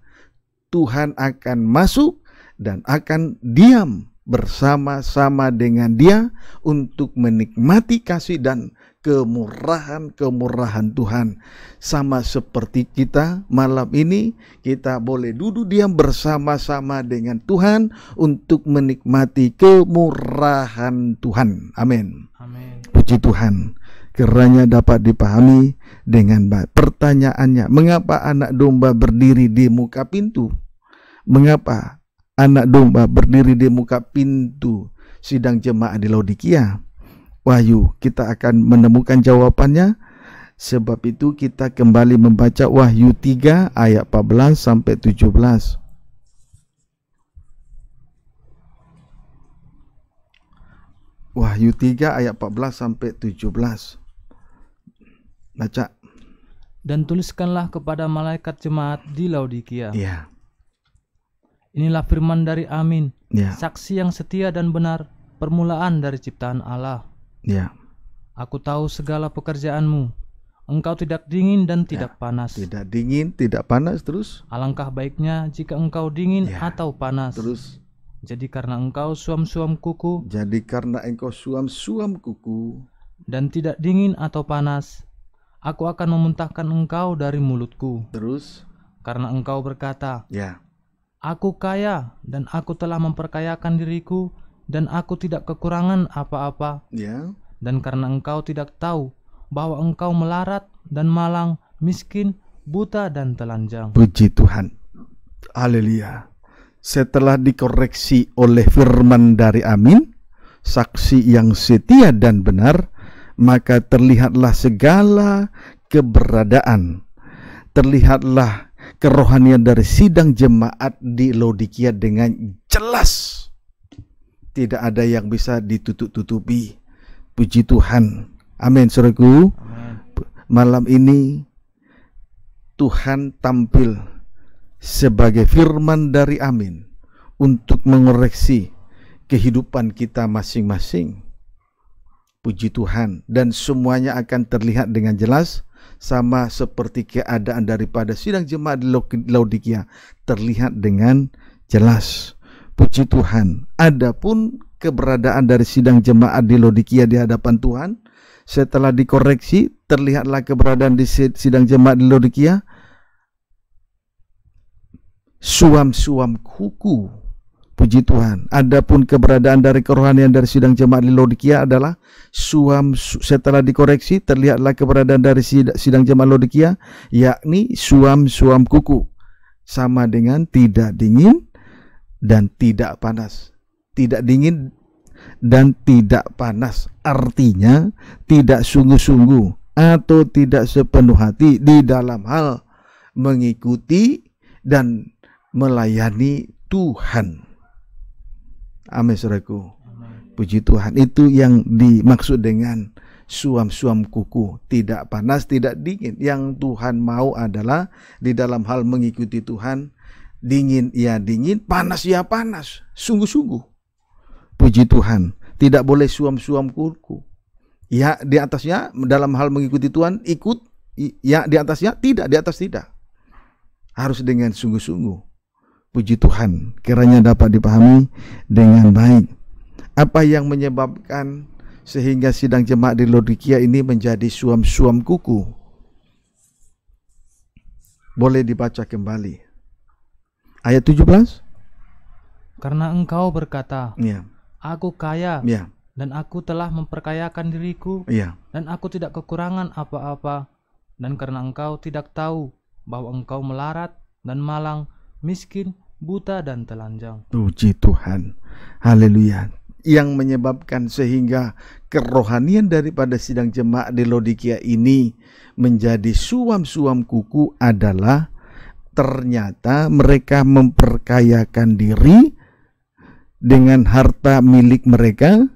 Tuhan akan masuk dan akan diam bersama-sama dengan dia untuk menikmati kasih dan kemurahan-kemurahan Tuhan. Sama seperti kita malam ini, kita boleh duduk diam bersama-sama dengan Tuhan untuk menikmati kemurahan Tuhan. Amin. Amin. Puji Tuhan. Kiranya dapat dipahami dengan baik. Pertanyaannya, mengapa anak domba berdiri di muka pintu? Mengapa anak domba berdiri di muka pintu sidang jemaat di Laodikia? wahyu. Kita akan menemukan jawabannya. Sebab itu kita kembali membaca Wahyu 3 ayat 14 sampai 17. Wahyu 3 ayat 14 sampai 17. Baca. Dan tuliskanlah kepada malaikat jemaat di Laodikia. Ya. Inilah firman dari Amin, ya. saksi yang setia dan benar, permulaan dari ciptaan Allah Ya. Aku tahu segala pekerjaanmu. Engkau tidak dingin dan ya. tidak panas. Tidak dingin, tidak panas terus. Alangkah baiknya jika engkau dingin ya. atau panas. Terus. Jadi karena engkau suam-suam kuku. Jadi karena engkau suam-suam kuku dan tidak dingin atau panas, aku akan memuntahkan engkau dari mulutku. Terus karena engkau berkata, "Ya. Aku kaya dan aku telah memperkayakan diriku dan aku tidak kekurangan apa-apa. Ya. Dan karena engkau tidak tahu bahwa engkau melarat dan malang, miskin, buta dan telanjang. Puji Tuhan. Haleluya. Setelah dikoreksi oleh firman dari Amin, saksi yang setia dan benar, maka terlihatlah segala keberadaan. Terlihatlah kerohanian dari sidang jemaat di Laodikia dengan jelas tidak ada yang bisa ditutup-tutupi. Puji Tuhan. Amin, Saudaraku. Malam ini Tuhan tampil sebagai firman dari Amin untuk mengoreksi kehidupan kita masing-masing. Puji Tuhan dan semuanya akan terlihat dengan jelas sama seperti keadaan daripada sidang jemaat di Laodikia terlihat dengan jelas. Puji Tuhan. Adapun keberadaan dari sidang jemaat di Lodikia di hadapan Tuhan, setelah dikoreksi terlihatlah keberadaan di sidang jemaat di Lodikia suam-suam kuku puji Tuhan adapun keberadaan dari kerohanian dari sidang jemaat di Lodikia adalah suam setelah dikoreksi terlihatlah keberadaan dari sidang jemaat Lodikia yakni suam-suam kuku sama dengan tidak dingin dan tidak panas. Tidak dingin dan tidak panas. Artinya tidak sungguh-sungguh atau tidak sepenuh hati di dalam hal mengikuti dan melayani Tuhan. Amin saudaraku. Puji Tuhan. Itu yang dimaksud dengan suam-suam kuku, tidak panas, tidak dingin. Yang Tuhan mau adalah di dalam hal mengikuti Tuhan dingin ya dingin, panas ya panas, sungguh-sungguh. Puji Tuhan, tidak boleh suam-suam kurku. Ya di atasnya dalam hal mengikuti Tuhan ikut, ya di atasnya tidak, di atas tidak. Harus dengan sungguh-sungguh. Puji Tuhan, kiranya dapat dipahami dengan baik. Apa yang menyebabkan sehingga sidang jemaat di Lodikia ini menjadi suam-suam kuku? Boleh dibaca kembali Ayat 17. Karena engkau berkata, ya. Aku kaya. Ya. Dan aku telah memperkayakan diriku. Ya. Dan aku tidak kekurangan apa-apa. Dan karena engkau tidak tahu bahwa engkau melarat dan malang, miskin, buta dan telanjang. Puji Tuhan. Haleluya yang menyebabkan sehingga kerohanian daripada sidang jemaat di Lodikia ini menjadi suam-suam kuku adalah ternyata mereka memperkayakan diri dengan harta milik mereka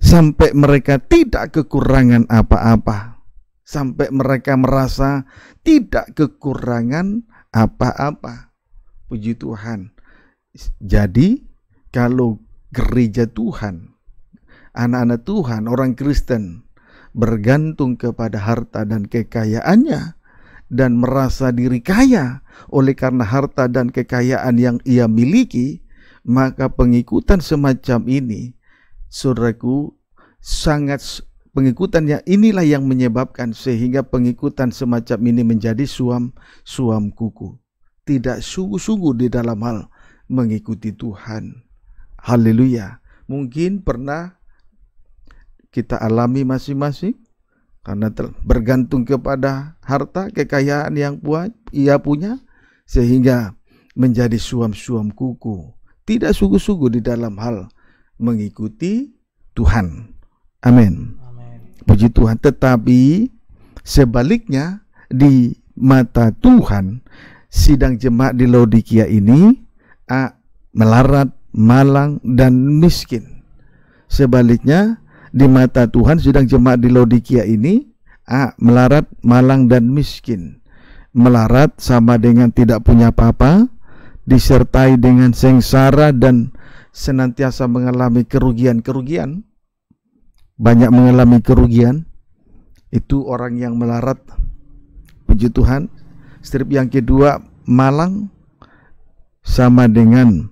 sampai mereka tidak kekurangan apa-apa sampai mereka merasa tidak kekurangan apa-apa puji Tuhan jadi kalau gereja Tuhan anak-anak Tuhan orang Kristen bergantung kepada harta dan kekayaannya dan merasa diri kaya oleh karena harta dan kekayaan yang ia miliki, maka pengikutan semacam ini, saudaraku, sangat pengikutannya inilah yang menyebabkan sehingga pengikutan semacam ini menjadi suam suam kuku. Tidak sungguh-sungguh di dalam hal mengikuti Tuhan. Haleluya. Mungkin pernah kita alami masing-masing karena bergantung kepada harta kekayaan yang buat ia punya sehingga menjadi suam-suam kuku tidak sungguh-sungguh di dalam hal mengikuti Tuhan amin, puji Tuhan tetapi sebaliknya di mata Tuhan sidang jemaat di Laodikia ini a, melarat malang dan miskin sebaliknya di mata Tuhan sedang jemaat di Laodikia ini A. Melarat, malang dan miskin Melarat sama dengan tidak punya apa-apa Disertai dengan sengsara dan senantiasa mengalami kerugian-kerugian Banyak mengalami kerugian Itu orang yang melarat Puji Tuhan Strip yang kedua malang sama dengan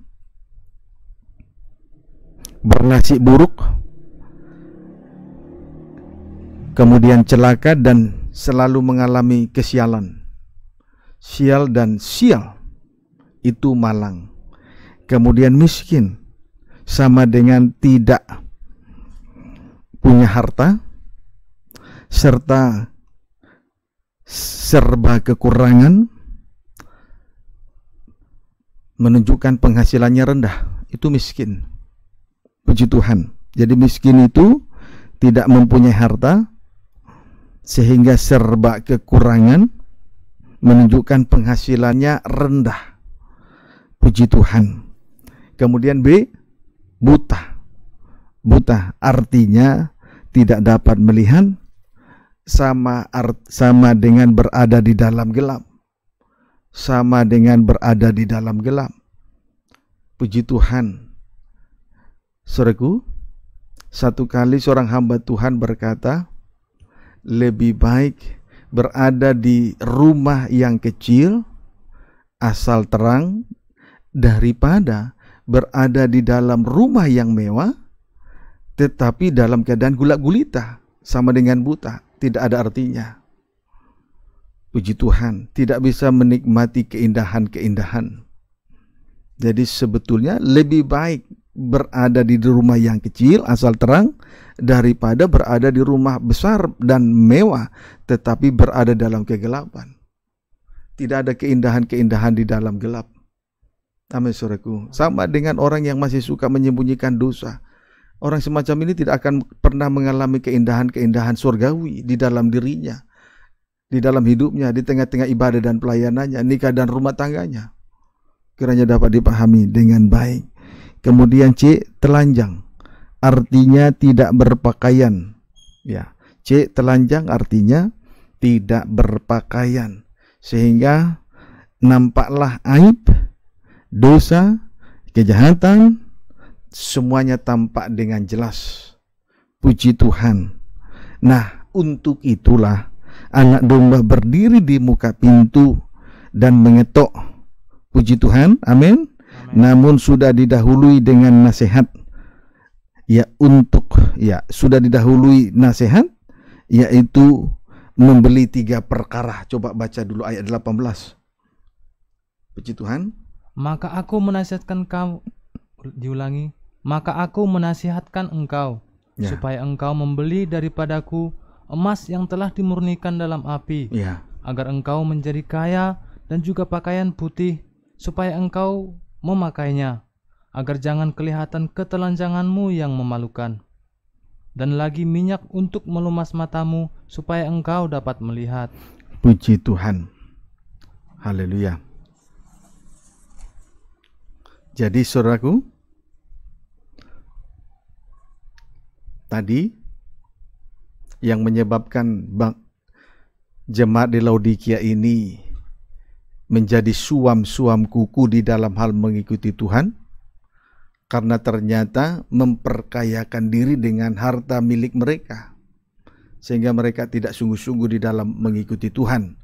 bernasib buruk kemudian celaka dan selalu mengalami kesialan. Sial dan sial itu malang. Kemudian miskin sama dengan tidak punya harta serta serba kekurangan menunjukkan penghasilannya rendah itu miskin puji Tuhan jadi miskin itu tidak mempunyai harta sehingga serba kekurangan menunjukkan penghasilannya rendah. Puji Tuhan. Kemudian B buta. Buta artinya tidak dapat melihat sama art, sama dengan berada di dalam gelap. Sama dengan berada di dalam gelap. Puji Tuhan. Saudaraku, satu kali seorang hamba Tuhan berkata, lebih baik berada di rumah yang kecil asal terang daripada berada di dalam rumah yang mewah tetapi dalam keadaan gulak gulita sama dengan buta tidak ada artinya puji Tuhan tidak bisa menikmati keindahan-keindahan jadi sebetulnya lebih baik berada di rumah yang kecil asal terang daripada berada di rumah besar dan mewah tetapi berada dalam kegelapan. Tidak ada keindahan-keindahan di dalam gelap. Amin suraku. Sama dengan orang yang masih suka menyembunyikan dosa. Orang semacam ini tidak akan pernah mengalami keindahan-keindahan surgawi di dalam dirinya. Di dalam hidupnya, di tengah-tengah ibadah dan pelayanannya, nikah dan rumah tangganya. Kiranya dapat dipahami dengan baik. Kemudian C telanjang artinya tidak berpakaian. Ya, C telanjang artinya tidak berpakaian. Sehingga nampaklah aib, dosa, kejahatan semuanya tampak dengan jelas. Puji Tuhan. Nah, untuk itulah anak domba berdiri di muka pintu dan mengetok. Puji Tuhan. Amin namun sudah didahului dengan nasihat ya untuk ya sudah didahului nasihat yaitu membeli tiga perkara coba baca dulu ayat 18 puji Tuhan maka aku menasihatkan kamu diulangi maka aku menasihatkan engkau ya. supaya engkau membeli daripadaku emas yang telah dimurnikan dalam api ya. agar engkau menjadi kaya dan juga pakaian putih supaya engkau memakainya, agar jangan kelihatan ketelanjanganmu yang memalukan. Dan lagi minyak untuk melumas matamu, supaya engkau dapat melihat. Puji Tuhan. Haleluya. Jadi saudaraku, tadi yang menyebabkan bang, jemaat di Laodikia ini menjadi suam-suam kuku di dalam hal mengikuti Tuhan, karena ternyata memperkayakan diri dengan harta milik mereka, sehingga mereka tidak sungguh-sungguh di dalam mengikuti Tuhan.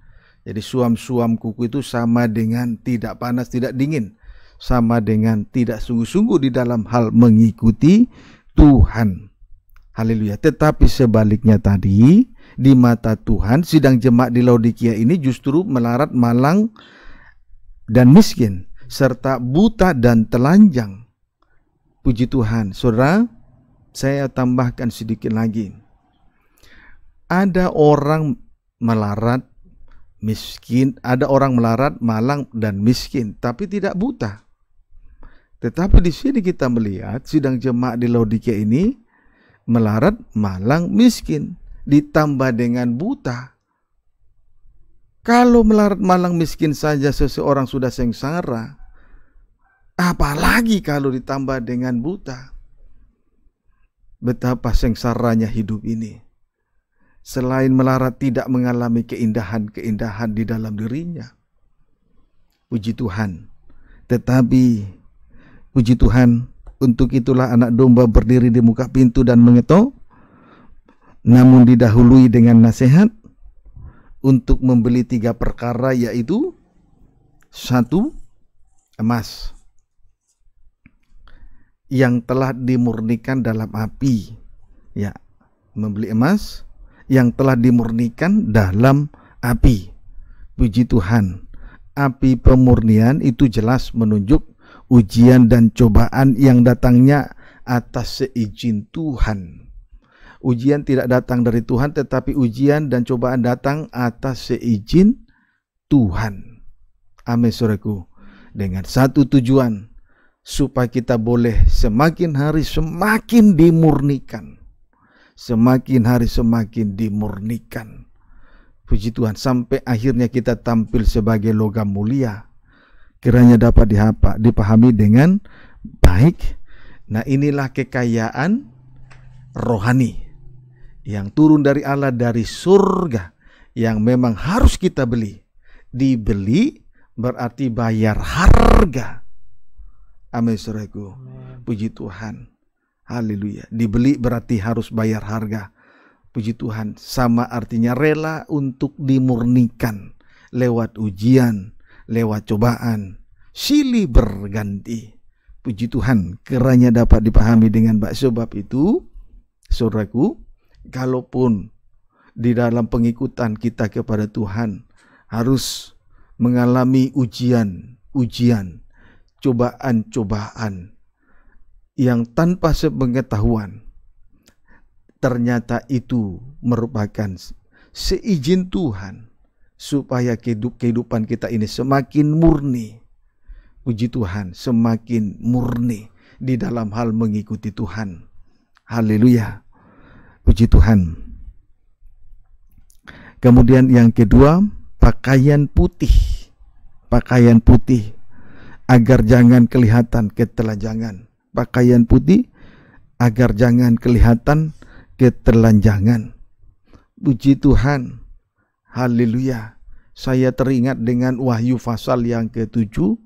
Jadi, suam-suam kuku itu sama dengan tidak panas, tidak dingin, sama dengan tidak sungguh-sungguh di dalam hal mengikuti Tuhan. Haleluya! Tetapi sebaliknya tadi, di mata Tuhan, sidang jemaat di Laodikia ini justru melarat malang dan miskin, serta buta dan telanjang. Puji Tuhan, saudara, saya tambahkan sedikit lagi. Ada orang melarat miskin, ada orang melarat malang dan miskin, tapi tidak buta. Tetapi di sini kita melihat sidang jemaat di Laodikia ini melarat malang miskin ditambah dengan buta. Kalau melarat malang miskin saja seseorang sudah sengsara, apalagi kalau ditambah dengan buta. Betapa sengsaranya hidup ini. Selain melarat tidak mengalami keindahan-keindahan di dalam dirinya. Puji Tuhan. Tetapi puji Tuhan untuk itulah anak domba berdiri di muka pintu dan mengetok namun didahului dengan nasihat untuk membeli tiga perkara yaitu satu emas yang telah dimurnikan dalam api ya membeli emas yang telah dimurnikan dalam api puji Tuhan api pemurnian itu jelas menunjuk ujian dan cobaan yang datangnya atas seizin Tuhan Ujian tidak datang dari Tuhan, tetapi ujian dan cobaan datang atas seizin Tuhan. Amin, suraku. Dengan satu tujuan, supaya kita boleh semakin hari semakin dimurnikan. Semakin hari semakin dimurnikan. Puji Tuhan, sampai akhirnya kita tampil sebagai logam mulia. Kiranya dapat dihapa, dipahami dengan baik. Nah inilah kekayaan rohani yang turun dari Allah dari surga yang memang harus kita beli. Dibeli berarti bayar harga. Amin saudaraku. Puji Tuhan. Haleluya. Dibeli berarti harus bayar harga. Puji Tuhan. Sama artinya rela untuk dimurnikan lewat ujian, lewat cobaan. Silih berganti. Puji Tuhan, kiranya dapat dipahami dengan bak sebab itu, saudaraku, kalaupun di dalam pengikutan kita kepada Tuhan harus mengalami ujian, ujian, cobaan-cobaan yang tanpa sepengetahuan ternyata itu merupakan seizin Tuhan supaya kehidupan kita ini semakin murni. Puji Tuhan, semakin murni di dalam hal mengikuti Tuhan. Haleluya. Puji Tuhan. Kemudian yang kedua, pakaian putih. Pakaian putih agar jangan kelihatan ketelanjangan. Pakaian putih agar jangan kelihatan ketelanjangan. Puji Tuhan. Haleluya. Saya teringat dengan Wahyu pasal yang ketujuh.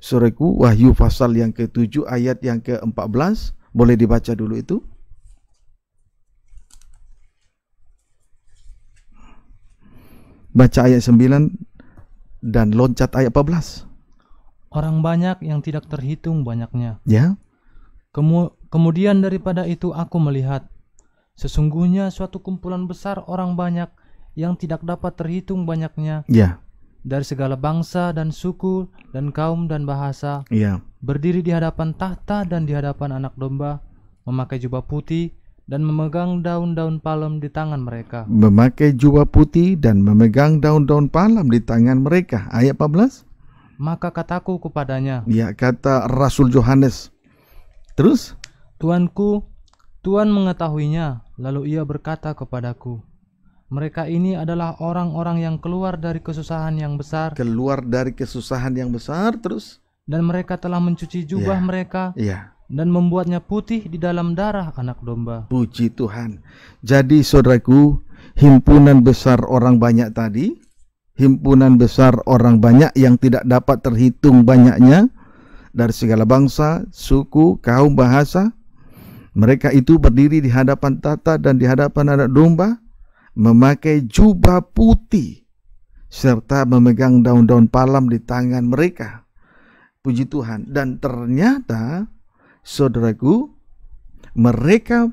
soreku Wahyu pasal yang ketujuh ayat yang ke-14. Boleh dibaca dulu itu? baca ayat 9 dan loncat ayat 14. Orang banyak yang tidak terhitung banyaknya. Ya. Kemu kemudian daripada itu aku melihat sesungguhnya suatu kumpulan besar orang banyak yang tidak dapat terhitung banyaknya. Ya. Dari segala bangsa dan suku dan kaum dan bahasa. Ya. Berdiri di hadapan tahta dan di hadapan anak domba memakai jubah putih dan memegang daun-daun palem di tangan mereka. Memakai jubah putih dan memegang daun-daun palem di tangan mereka. Ayat 14. Maka kataku kepadanya. Ya, kata Rasul Yohanes. Terus? Tuanku, Tuan mengetahuinya, lalu ia berkata kepadaku, mereka ini adalah orang-orang yang keluar dari kesusahan yang besar. Keluar dari kesusahan yang besar terus. Dan mereka telah mencuci jubah yeah. mereka. Yeah dan membuatnya putih di dalam darah anak domba. Puji Tuhan. Jadi saudaraku, himpunan besar orang banyak tadi, himpunan besar orang banyak yang tidak dapat terhitung banyaknya dari segala bangsa, suku, kaum, bahasa. Mereka itu berdiri di hadapan tata dan di hadapan anak domba memakai jubah putih serta memegang daun-daun palem di tangan mereka. Puji Tuhan. Dan ternyata saudaraku, mereka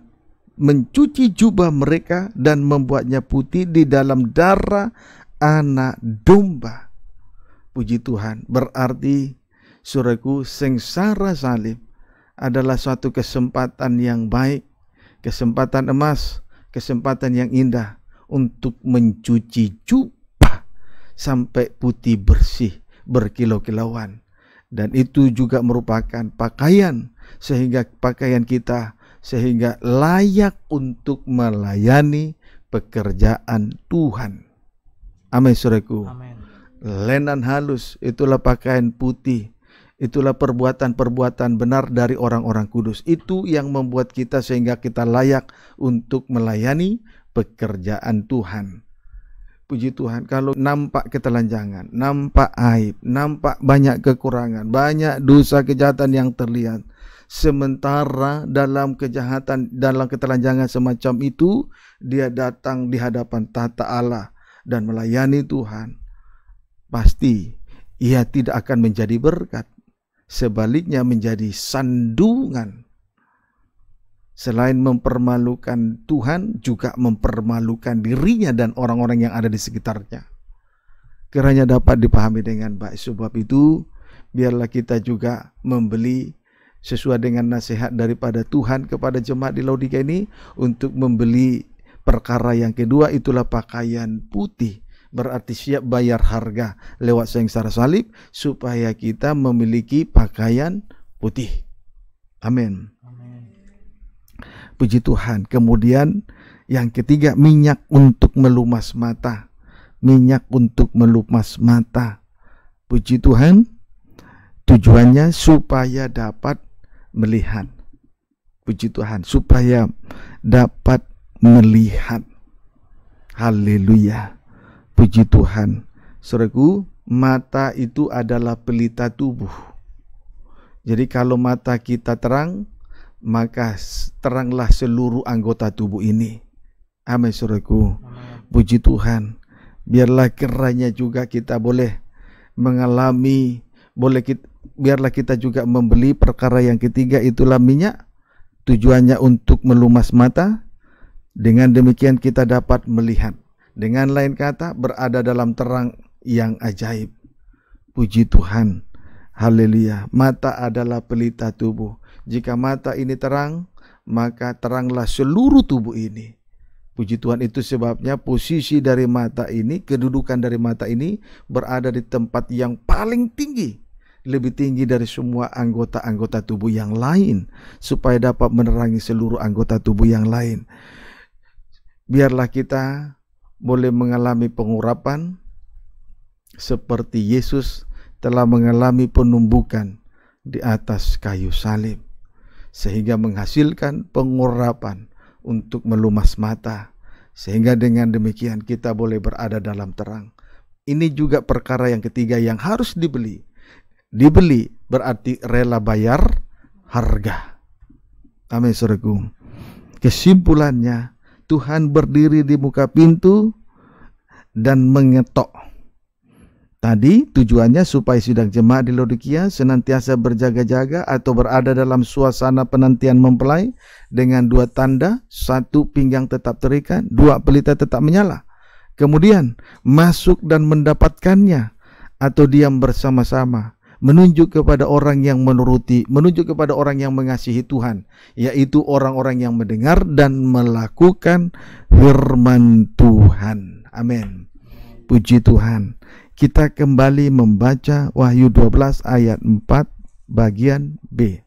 mencuci jubah mereka dan membuatnya putih di dalam darah anak domba. Puji Tuhan, berarti saudaraku, sengsara salib adalah suatu kesempatan yang baik, kesempatan emas, kesempatan yang indah untuk mencuci jubah sampai putih bersih berkilau-kilauan. Dan itu juga merupakan pakaian sehingga pakaian kita sehingga layak untuk melayani pekerjaan Tuhan. Amin suraku. Lenan halus itulah pakaian putih. Itulah perbuatan-perbuatan benar dari orang-orang kudus. Itu yang membuat kita sehingga kita layak untuk melayani pekerjaan Tuhan. Puji Tuhan, kalau nampak ketelanjangan, nampak aib, nampak banyak kekurangan, banyak dosa kejahatan yang terlihat, sementara dalam kejahatan dalam ketelanjangan semacam itu dia datang di hadapan tata Allah dan melayani Tuhan pasti ia tidak akan menjadi berkat sebaliknya menjadi sandungan selain mempermalukan Tuhan juga mempermalukan dirinya dan orang-orang yang ada di sekitarnya kiranya dapat dipahami dengan baik sebab itu biarlah kita juga membeli sesuai dengan nasihat daripada Tuhan kepada jemaat di Laodikia ini untuk membeli perkara yang kedua itulah pakaian putih berarti siap bayar harga lewat sengsara salib supaya kita memiliki pakaian putih. Amin. Puji Tuhan. Kemudian yang ketiga minyak untuk melumas mata. Minyak untuk melumas mata. Puji Tuhan. Tujuannya supaya dapat melihat. Puji Tuhan, supaya dapat melihat. Haleluya. Puji Tuhan. Saudaraku, mata itu adalah pelita tubuh. Jadi kalau mata kita terang, maka teranglah seluruh anggota tubuh ini. Amin saudaraku. Puji Tuhan. Biarlah kiranya juga kita boleh mengalami boleh kita, biarlah kita juga membeli perkara yang ketiga itulah minyak tujuannya untuk melumas mata dengan demikian kita dapat melihat dengan lain kata berada dalam terang yang ajaib puji Tuhan haleluya mata adalah pelita tubuh jika mata ini terang maka teranglah seluruh tubuh ini Puji Tuhan itu sebabnya posisi dari mata ini, kedudukan dari mata ini berada di tempat yang paling tinggi lebih tinggi dari semua anggota-anggota tubuh yang lain supaya dapat menerangi seluruh anggota tubuh yang lain. Biarlah kita boleh mengalami pengurapan seperti Yesus telah mengalami penumbukan di atas kayu salib sehingga menghasilkan pengurapan untuk melumas mata sehingga dengan demikian kita boleh berada dalam terang. Ini juga perkara yang ketiga yang harus dibeli dibeli berarti rela bayar harga. Amin suruhku. Kesimpulannya Tuhan berdiri di muka pintu dan mengetok. Tadi tujuannya supaya sidang jemaat di Lodikia senantiasa berjaga-jaga atau berada dalam suasana penantian mempelai dengan dua tanda, satu pinggang tetap terikat, dua pelita tetap menyala. Kemudian masuk dan mendapatkannya atau diam bersama-sama menunjuk kepada orang yang menuruti, menunjuk kepada orang yang mengasihi Tuhan, yaitu orang-orang yang mendengar dan melakukan firman Tuhan. Amin. Puji Tuhan. Kita kembali membaca Wahyu 12 ayat 4 bagian B.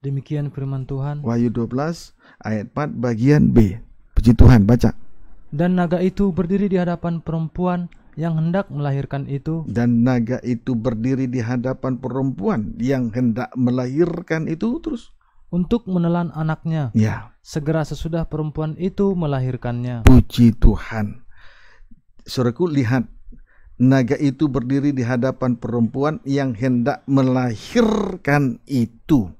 Demikian firman Tuhan. Wahyu 12 ayat 4 bagian B. Puji Tuhan, baca. Dan naga itu berdiri di hadapan perempuan yang hendak melahirkan itu dan naga itu berdiri di hadapan perempuan yang hendak melahirkan itu terus untuk menelan anaknya. Ya. Segera sesudah perempuan itu melahirkannya. Puji Tuhan. Suruhku lihat naga itu berdiri di hadapan perempuan yang hendak melahirkan itu.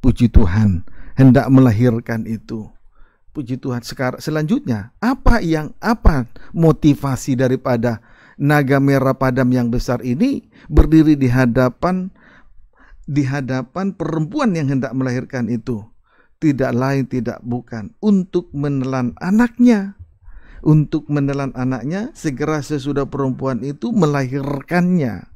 Puji Tuhan, hendak melahirkan itu puji Tuhan sekarang selanjutnya apa yang apa motivasi daripada naga merah padam yang besar ini berdiri di hadapan di hadapan perempuan yang hendak melahirkan itu tidak lain tidak bukan untuk menelan anaknya untuk menelan anaknya segera sesudah perempuan itu melahirkannya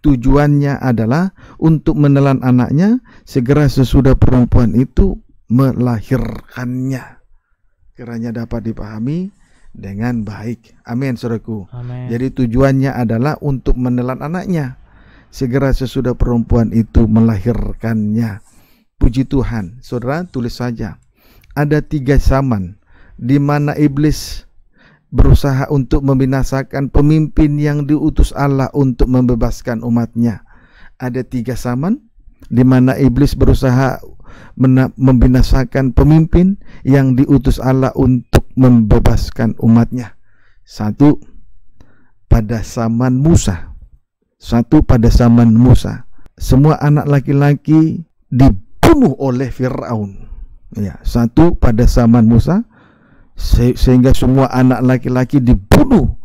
tujuannya adalah untuk menelan anaknya segera sesudah perempuan itu melahirkannya kiranya dapat dipahami dengan baik. Amin, saudaraku. Amin. Jadi tujuannya adalah untuk menelan anaknya segera sesudah perempuan itu melahirkannya. Puji Tuhan, saudara tulis saja. Ada tiga zaman di mana iblis berusaha untuk membinasakan pemimpin yang diutus Allah untuk membebaskan umatnya. Ada tiga zaman di mana iblis berusaha membinasakan pemimpin yang diutus Allah untuk membebaskan umatnya. Satu pada zaman Musa. Satu pada zaman Musa. Semua anak laki-laki dibunuh oleh Firaun. Ya, satu pada zaman Musa se sehingga semua anak laki-laki dibunuh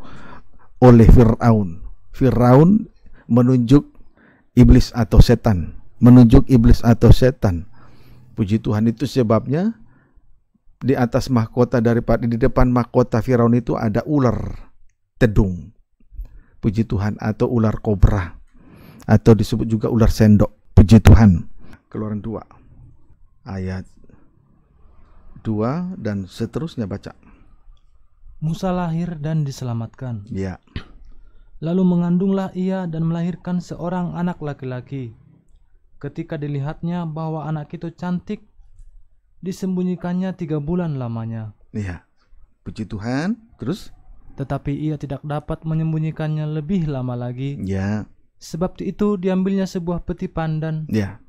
oleh Firaun. Firaun menunjuk iblis atau setan, menunjuk iblis atau setan Puji Tuhan itu sebabnya di atas mahkota daripada di depan mahkota Firaun itu ada ular tedung. Puji Tuhan atau ular kobra atau disebut juga ular sendok. Puji Tuhan. Keluaran 2 ayat 2 dan seterusnya baca. Musa lahir dan diselamatkan. Ya. Lalu mengandunglah ia dan melahirkan seorang anak laki-laki ketika dilihatnya bahwa anak itu cantik, disembunyikannya tiga bulan lamanya. Iya, puji Tuhan. Terus? Tetapi ia tidak dapat menyembunyikannya lebih lama lagi. Ya. Sebab itu diambilnya sebuah peti pandan. Ya.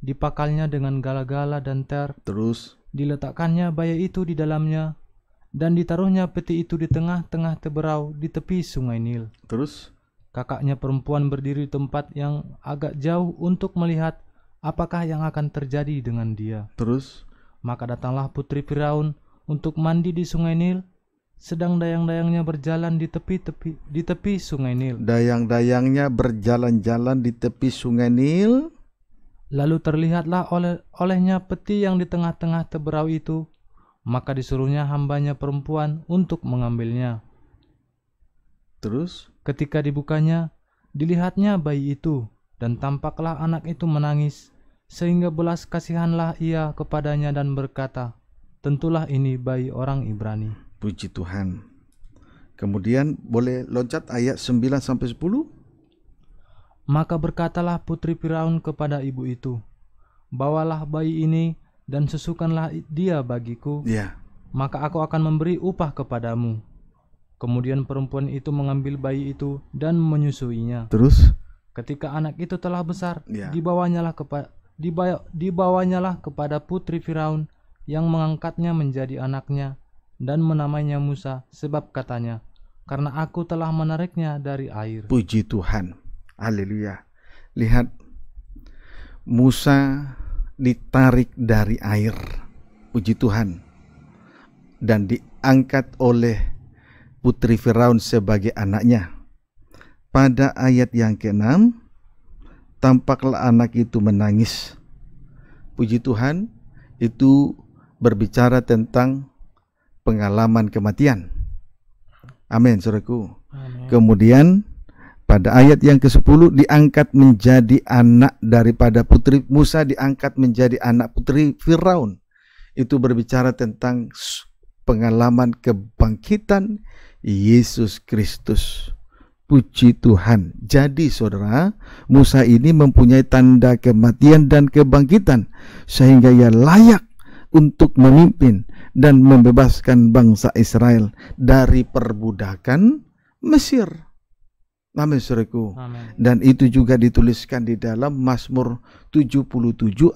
Dipakalnya dengan gala-gala dan ter. Terus? Diletakkannya bayi itu di dalamnya dan ditaruhnya peti itu di tengah-tengah teberau di tepi sungai Nil. Terus? Kakaknya perempuan berdiri di tempat yang agak jauh untuk melihat apakah yang akan terjadi dengan dia. Terus? Maka datanglah putri Firaun untuk mandi di sungai Nil, sedang dayang-dayangnya berjalan di tepi-tepi di tepi sungai Nil. Dayang-dayangnya berjalan-jalan di tepi sungai Nil. Lalu terlihatlah oleh olehnya peti yang di tengah-tengah teberau itu, maka disuruhnya hambanya perempuan untuk mengambilnya. Terus? Ketika dibukanya, dilihatnya bayi itu, dan tampaklah anak itu menangis, sehingga belas kasihanlah ia kepadanya dan berkata, Tentulah ini bayi orang Ibrani. Puji Tuhan. Kemudian boleh loncat ayat 9 sampai 10? Maka berkatalah putri Firaun kepada ibu itu, "Bawalah bayi ini dan susukanlah dia bagiku. Ya. Maka aku akan memberi upah kepadamu." Kemudian perempuan itu mengambil bayi itu dan menyusuinya. Terus? Ketika anak itu telah besar, ya. lah kepada dibawa, lah kepada putri Firaun yang mengangkatnya menjadi anaknya dan menamainya Musa sebab katanya, karena aku telah menariknya dari air. Puji Tuhan. Haleluya. Lihat Musa ditarik dari air. Puji Tuhan. Dan diangkat oleh putri Firaun sebagai anaknya. Pada ayat yang ke-6, tampaklah anak itu menangis. Puji Tuhan, itu berbicara tentang pengalaman kematian. Amin, saudaraku. Kemudian pada ayat yang ke-10 diangkat menjadi anak daripada putri Musa diangkat menjadi anak putri Firaun. Itu berbicara tentang pengalaman kebangkitan Yesus Kristus. Puji Tuhan. Jadi saudara, Musa ini mempunyai tanda kematian dan kebangkitan sehingga ia layak untuk memimpin dan membebaskan bangsa Israel dari perbudakan Mesir. Amin suriku. Amin. Dan itu juga dituliskan di dalam Mazmur 77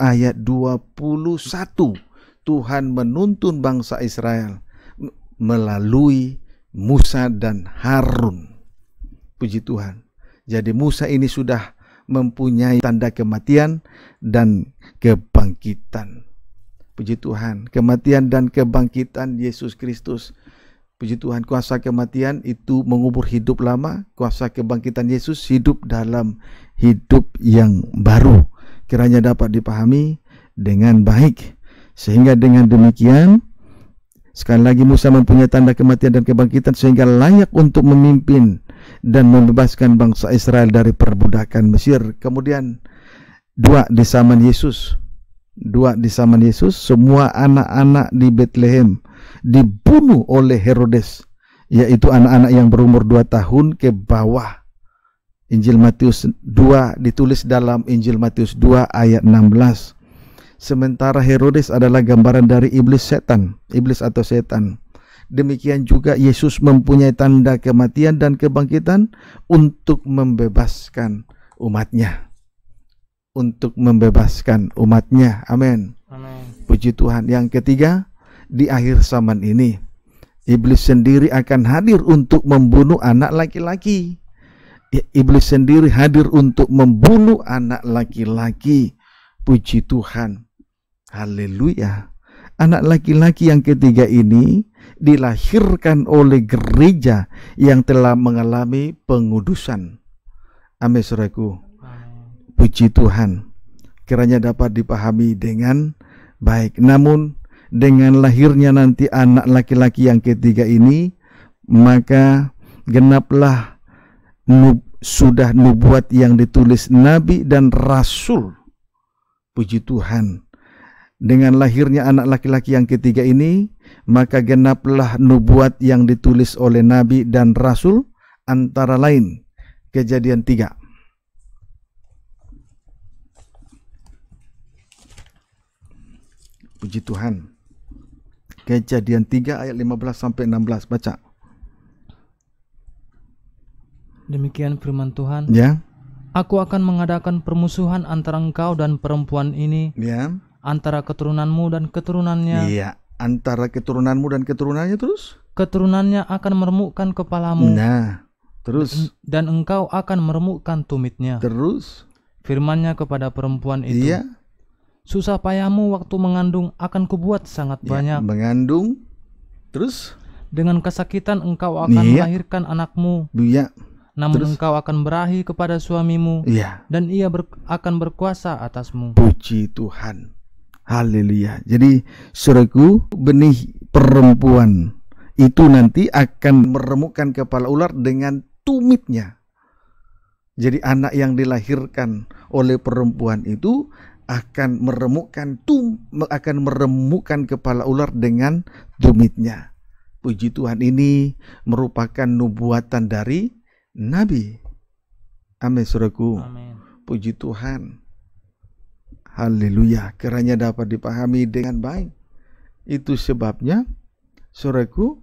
ayat 21. Tuhan menuntun bangsa Israel melalui Musa dan Harun. Puji Tuhan. Jadi Musa ini sudah mempunyai tanda kematian dan kebangkitan. Puji Tuhan, kematian dan kebangkitan Yesus Kristus. Puji Tuhan, kuasa kematian itu mengubur hidup lama, kuasa kebangkitan Yesus hidup dalam hidup yang baru. Kiranya dapat dipahami dengan baik. Sehingga dengan demikian Sekali lagi Musa mempunyai tanda kematian dan kebangkitan sehingga layak untuk memimpin dan membebaskan bangsa Israel dari perbudakan Mesir. Kemudian dua di zaman Yesus, dua di zaman Yesus, semua anak-anak di Bethlehem dibunuh oleh Herodes, yaitu anak-anak yang berumur dua tahun ke bawah. Injil Matius 2 ditulis dalam Injil Matius 2 ayat 16. Sementara Herodes adalah gambaran dari iblis setan, iblis atau setan. Demikian juga Yesus mempunyai tanda kematian dan kebangkitan untuk membebaskan umatnya. Untuk membebaskan umatnya. Amin. Puji Tuhan. Yang ketiga, di akhir zaman ini, iblis sendiri akan hadir untuk membunuh anak laki-laki. Iblis sendiri hadir untuk membunuh anak laki-laki. Puji Tuhan Haleluya. Anak laki-laki yang ketiga ini dilahirkan oleh gereja yang telah mengalami pengudusan. Amin suraku. Puji Tuhan. Kiranya dapat dipahami dengan baik. Namun dengan lahirnya nanti anak laki-laki yang ketiga ini, maka genaplah nub, sudah nubuat yang ditulis nabi dan rasul. Puji Tuhan dengan lahirnya anak laki-laki yang ketiga ini, maka genaplah nubuat yang ditulis oleh nabi dan rasul antara lain kejadian tiga. Puji Tuhan. Kejadian tiga ayat 15 sampai 16 baca. Demikian firman Tuhan. Ya. Aku akan mengadakan permusuhan antara engkau dan perempuan ini. Ya antara keturunanmu dan keturunannya. Iya, antara keturunanmu dan keturunannya terus? Keturunannya akan meremukkan kepalamu. Nah, terus dan engkau akan meremukkan tumitnya. Terus firmannya kepada perempuan itu. Iya. Susah payahmu waktu mengandung akan kubuat sangat iya, banyak. Mengandung terus dengan kesakitan engkau akan iya. melahirkan anakmu. Iya. Namun Terus? engkau akan berahi kepada suamimu, iya. dan ia ber akan berkuasa atasmu. Puji Tuhan. Haleluya. Jadi suraku benih perempuan itu nanti akan meremukkan kepala ular dengan tumitnya. Jadi anak yang dilahirkan oleh perempuan itu akan meremukkan tum akan meremukkan kepala ular dengan tumitnya. Puji Tuhan ini merupakan nubuatan dari nabi. Amin suraku. Amin. Puji Tuhan. Haleluya, kiranya dapat dipahami dengan baik. Itu sebabnya, soreku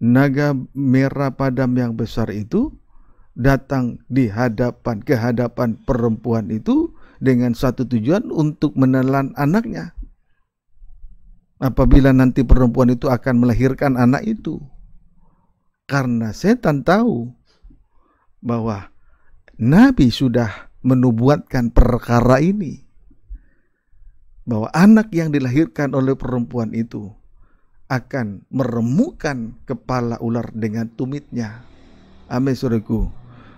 naga merah padam yang besar itu datang di hadapan kehadapan perempuan itu dengan satu tujuan untuk menelan anaknya. Apabila nanti perempuan itu akan melahirkan anak itu. Karena setan tahu bahwa Nabi sudah menubuatkan perkara ini bahwa anak yang dilahirkan oleh perempuan itu akan meremukan kepala ular dengan tumitnya. Amin suruhku.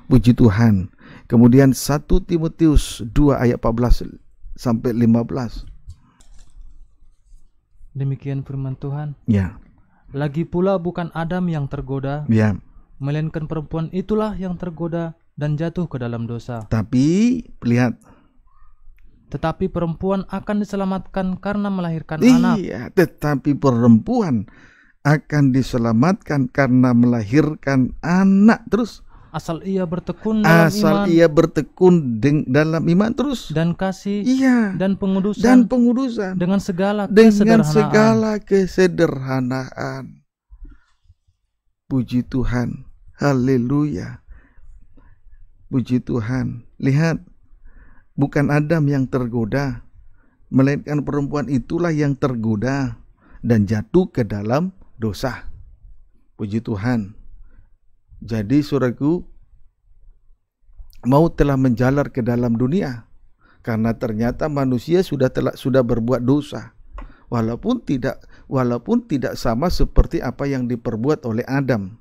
Puji Tuhan. Kemudian 1 Timotius 2 ayat 14 sampai 15. Demikian firman Tuhan. Ya. Lagi pula bukan Adam yang tergoda. Ya. Melainkan perempuan itulah yang tergoda dan jatuh ke dalam dosa. Tapi lihat tetapi perempuan akan diselamatkan karena melahirkan iya, anak. Iya, tetapi perempuan akan diselamatkan karena melahirkan anak terus asal ia bertekun dalam asal iman, ia bertekun deng, dalam iman terus dan kasih iya dan pengudusan dan pengudusan dengan segala dengan kesederhanaan. segala kesederhanaan puji Tuhan haleluya puji Tuhan lihat Bukan Adam yang tergoda, melainkan perempuan itulah yang tergoda dan jatuh ke dalam dosa. Puji Tuhan. Jadi suraku mau telah menjalar ke dalam dunia karena ternyata manusia sudah telah sudah berbuat dosa walaupun tidak walaupun tidak sama seperti apa yang diperbuat oleh Adam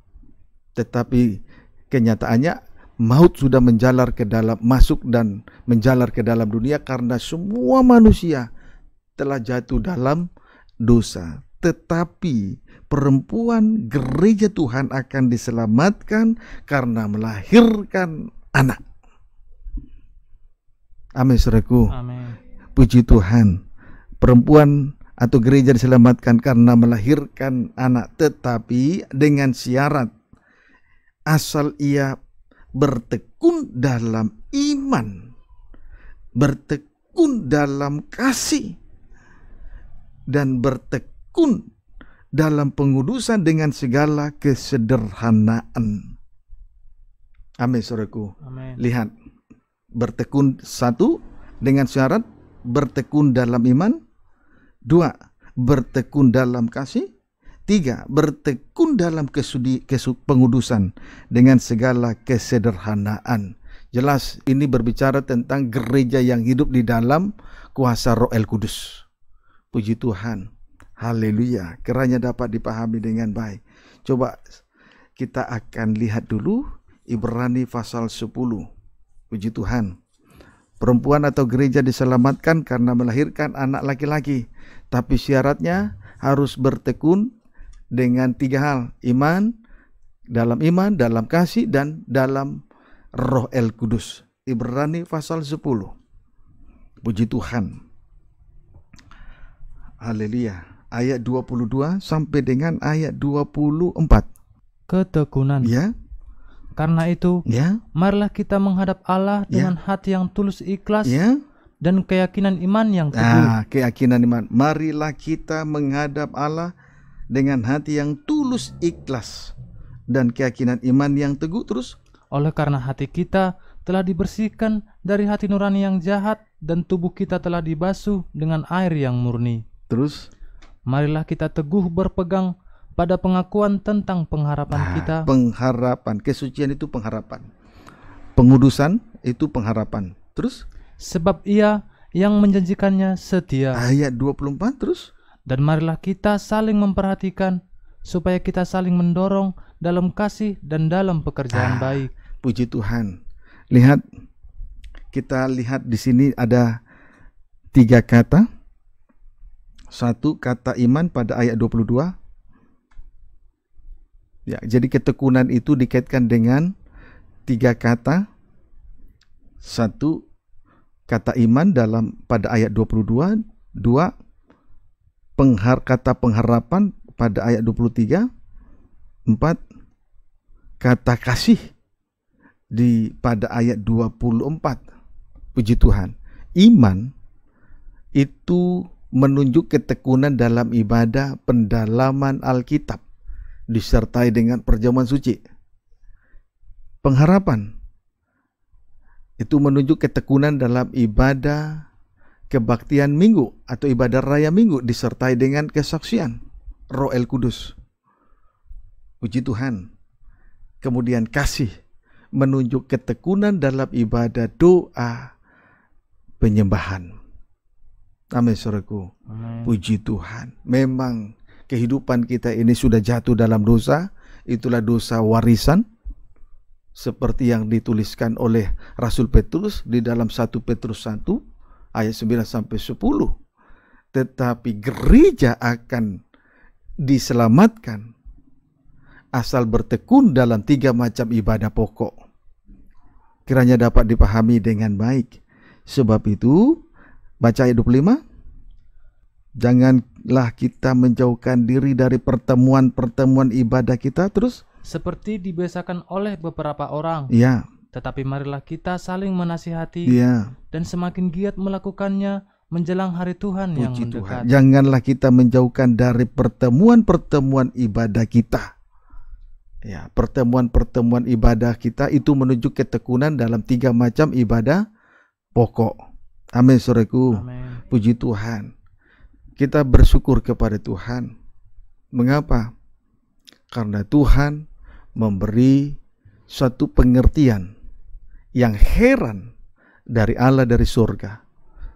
tetapi kenyataannya maut sudah menjalar ke dalam masuk dan menjalar ke dalam dunia karena semua manusia telah jatuh dalam dosa. Tetapi perempuan gereja Tuhan akan diselamatkan karena melahirkan anak. Amin saudaraku. Amin. Puji Tuhan. Perempuan atau gereja diselamatkan karena melahirkan anak tetapi dengan syarat asal ia bertekun dalam iman, bertekun dalam kasih, dan bertekun dalam pengudusan dengan segala kesederhanaan. Amin, saudaraku. Lihat, bertekun satu dengan syarat bertekun dalam iman, dua bertekun dalam kasih, Tiga, bertekun dalam kesudi, kesu, pengudusan dengan segala kesederhanaan. Jelas ini berbicara tentang gereja yang hidup di dalam kuasa roh el kudus. Puji Tuhan. Haleluya. Kiranya dapat dipahami dengan baik. Coba kita akan lihat dulu Ibrani pasal 10. Puji Tuhan. Perempuan atau gereja diselamatkan karena melahirkan anak laki-laki. Tapi syaratnya harus bertekun dengan tiga hal, iman, dalam iman, dalam kasih dan dalam Roh El Kudus. Ibrani pasal 10. Puji Tuhan. Haleluya. Ayat 22 sampai dengan ayat 24. Ketekunan. Ya. Karena itu, ya. marilah kita menghadap Allah ya. dengan ya. hati yang tulus ikhlas. Ya dan keyakinan iman yang ah, teguh. Nah, keyakinan iman. Marilah kita menghadap Allah dengan hati yang tulus ikhlas dan keyakinan iman yang teguh terus oleh karena hati kita telah dibersihkan dari hati nurani yang jahat dan tubuh kita telah dibasuh dengan air yang murni terus marilah kita teguh berpegang pada pengakuan tentang pengharapan nah, kita pengharapan kesucian itu pengharapan pengudusan itu pengharapan terus sebab ia yang menjanjikannya setia ayat 24 terus dan marilah kita saling memperhatikan supaya kita saling mendorong dalam kasih dan dalam pekerjaan ah, baik. Puji Tuhan. Lihat kita lihat di sini ada tiga kata. Satu kata iman pada ayat 22. Ya, jadi ketekunan itu dikaitkan dengan tiga kata. Satu kata iman dalam pada ayat 22, dua penghar kata pengharapan pada ayat 23 4 kata kasih di pada ayat 24 puji Tuhan iman itu menunjuk ketekunan dalam ibadah pendalaman Alkitab disertai dengan perjamuan suci pengharapan itu menunjuk ketekunan dalam ibadah kebaktian minggu atau ibadah raya minggu disertai dengan kesaksian roh el kudus. Puji Tuhan. Kemudian kasih menunjuk ketekunan dalam ibadah doa penyembahan. Amin saudaraku. Puji Tuhan. Memang kehidupan kita ini sudah jatuh dalam dosa, itulah dosa warisan seperti yang dituliskan oleh Rasul Petrus di dalam 1 Petrus 1 ayat 9 sampai 10. Tetapi gereja akan diselamatkan asal bertekun dalam tiga macam ibadah pokok. Kiranya dapat dipahami dengan baik. Sebab itu, baca ayat 25. Janganlah kita menjauhkan diri dari pertemuan-pertemuan ibadah kita terus seperti dibiasakan oleh beberapa orang. Ya. Tetapi marilah kita saling menasihati yeah. dan semakin giat melakukannya menjelang hari Tuhan Puji yang mendekat. Tuhan. Janganlah kita menjauhkan dari pertemuan-pertemuan ibadah kita. Ya, pertemuan-pertemuan ibadah kita itu menuju ketekunan dalam tiga macam ibadah pokok. Amin, soreku. Puji Tuhan. Kita bersyukur kepada Tuhan. Mengapa? Karena Tuhan memberi suatu pengertian yang heran dari Allah dari surga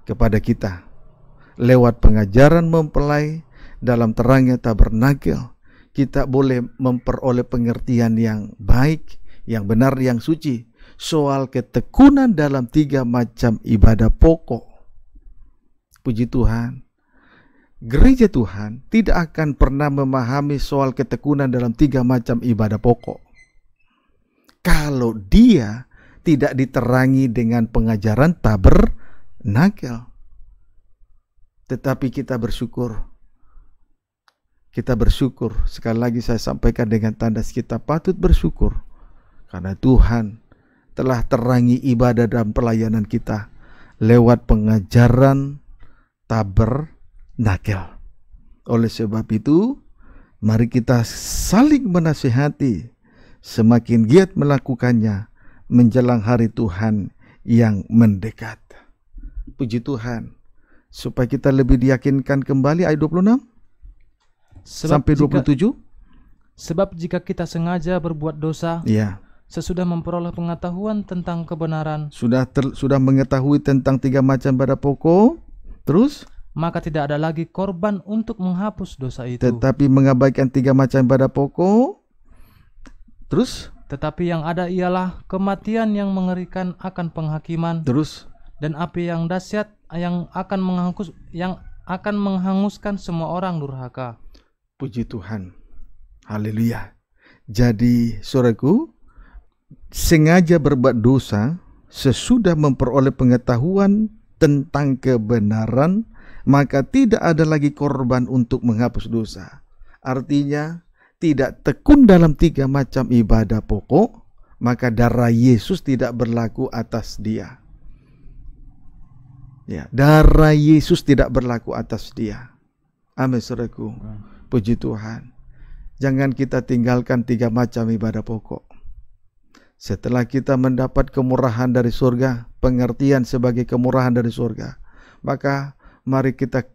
kepada kita lewat pengajaran mempelai dalam terangnya tabernakel kita boleh memperoleh pengertian yang baik yang benar yang suci soal ketekunan dalam tiga macam ibadah pokok puji Tuhan gereja Tuhan tidak akan pernah memahami soal ketekunan dalam tiga macam ibadah pokok kalau dia tidak diterangi dengan pengajaran taber tabernakel. Tetapi kita bersyukur. Kita bersyukur. Sekali lagi saya sampaikan dengan tanda kita patut bersyukur. Karena Tuhan telah terangi ibadah dan pelayanan kita lewat pengajaran taber tabernakel. Oleh sebab itu, mari kita saling menasihati, semakin giat melakukannya, menjelang hari Tuhan yang mendekat. Puji Tuhan. Supaya kita lebih diyakinkan kembali ayat 26 sebab sampai 27. Jika, sebab jika kita sengaja berbuat dosa, ya. sesudah memperoleh pengetahuan tentang kebenaran, sudah ter, sudah mengetahui tentang tiga macam pada pokok, terus maka tidak ada lagi korban untuk menghapus dosa itu. Tetapi mengabaikan tiga macam pada pokok, terus tetapi yang ada ialah kematian yang mengerikan akan penghakiman. Terus dan api yang dahsyat yang akan menghangus yang akan menghanguskan semua orang durhaka. Puji Tuhan. Haleluya. Jadi suraku sengaja berbuat dosa sesudah memperoleh pengetahuan tentang kebenaran maka tidak ada lagi korban untuk menghapus dosa. Artinya tidak tekun dalam tiga macam ibadah pokok, maka darah Yesus tidak berlaku atas dia. Ya, darah Yesus tidak berlaku atas dia. Amin saudaraku. Puji Tuhan. Jangan kita tinggalkan tiga macam ibadah pokok. Setelah kita mendapat kemurahan dari surga, pengertian sebagai kemurahan dari surga, maka mari kita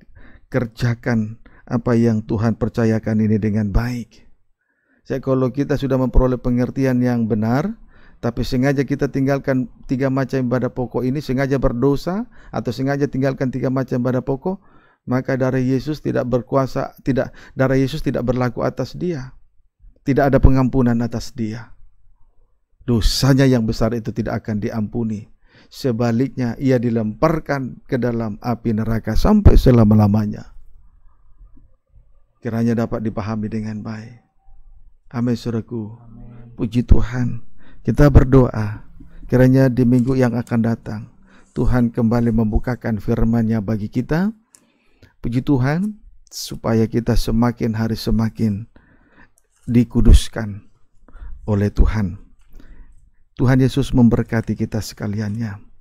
kerjakan apa yang Tuhan percayakan ini dengan baik. Saya kalau kita sudah memperoleh pengertian yang benar, tapi sengaja kita tinggalkan tiga macam ibadah pokok ini, sengaja berdosa atau sengaja tinggalkan tiga macam ibadah pokok, maka darah Yesus tidak berkuasa, tidak darah Yesus tidak berlaku atas dia. Tidak ada pengampunan atas dia. Dosanya yang besar itu tidak akan diampuni. Sebaliknya ia dilemparkan ke dalam api neraka sampai selama-lamanya. Kiranya dapat dipahami dengan baik. Amin saudaraku. Puji Tuhan. Kita berdoa kiranya di minggu yang akan datang Tuhan kembali membukakan firman-Nya bagi kita. Puji Tuhan supaya kita semakin hari semakin dikuduskan oleh Tuhan. Tuhan Yesus memberkati kita sekaliannya.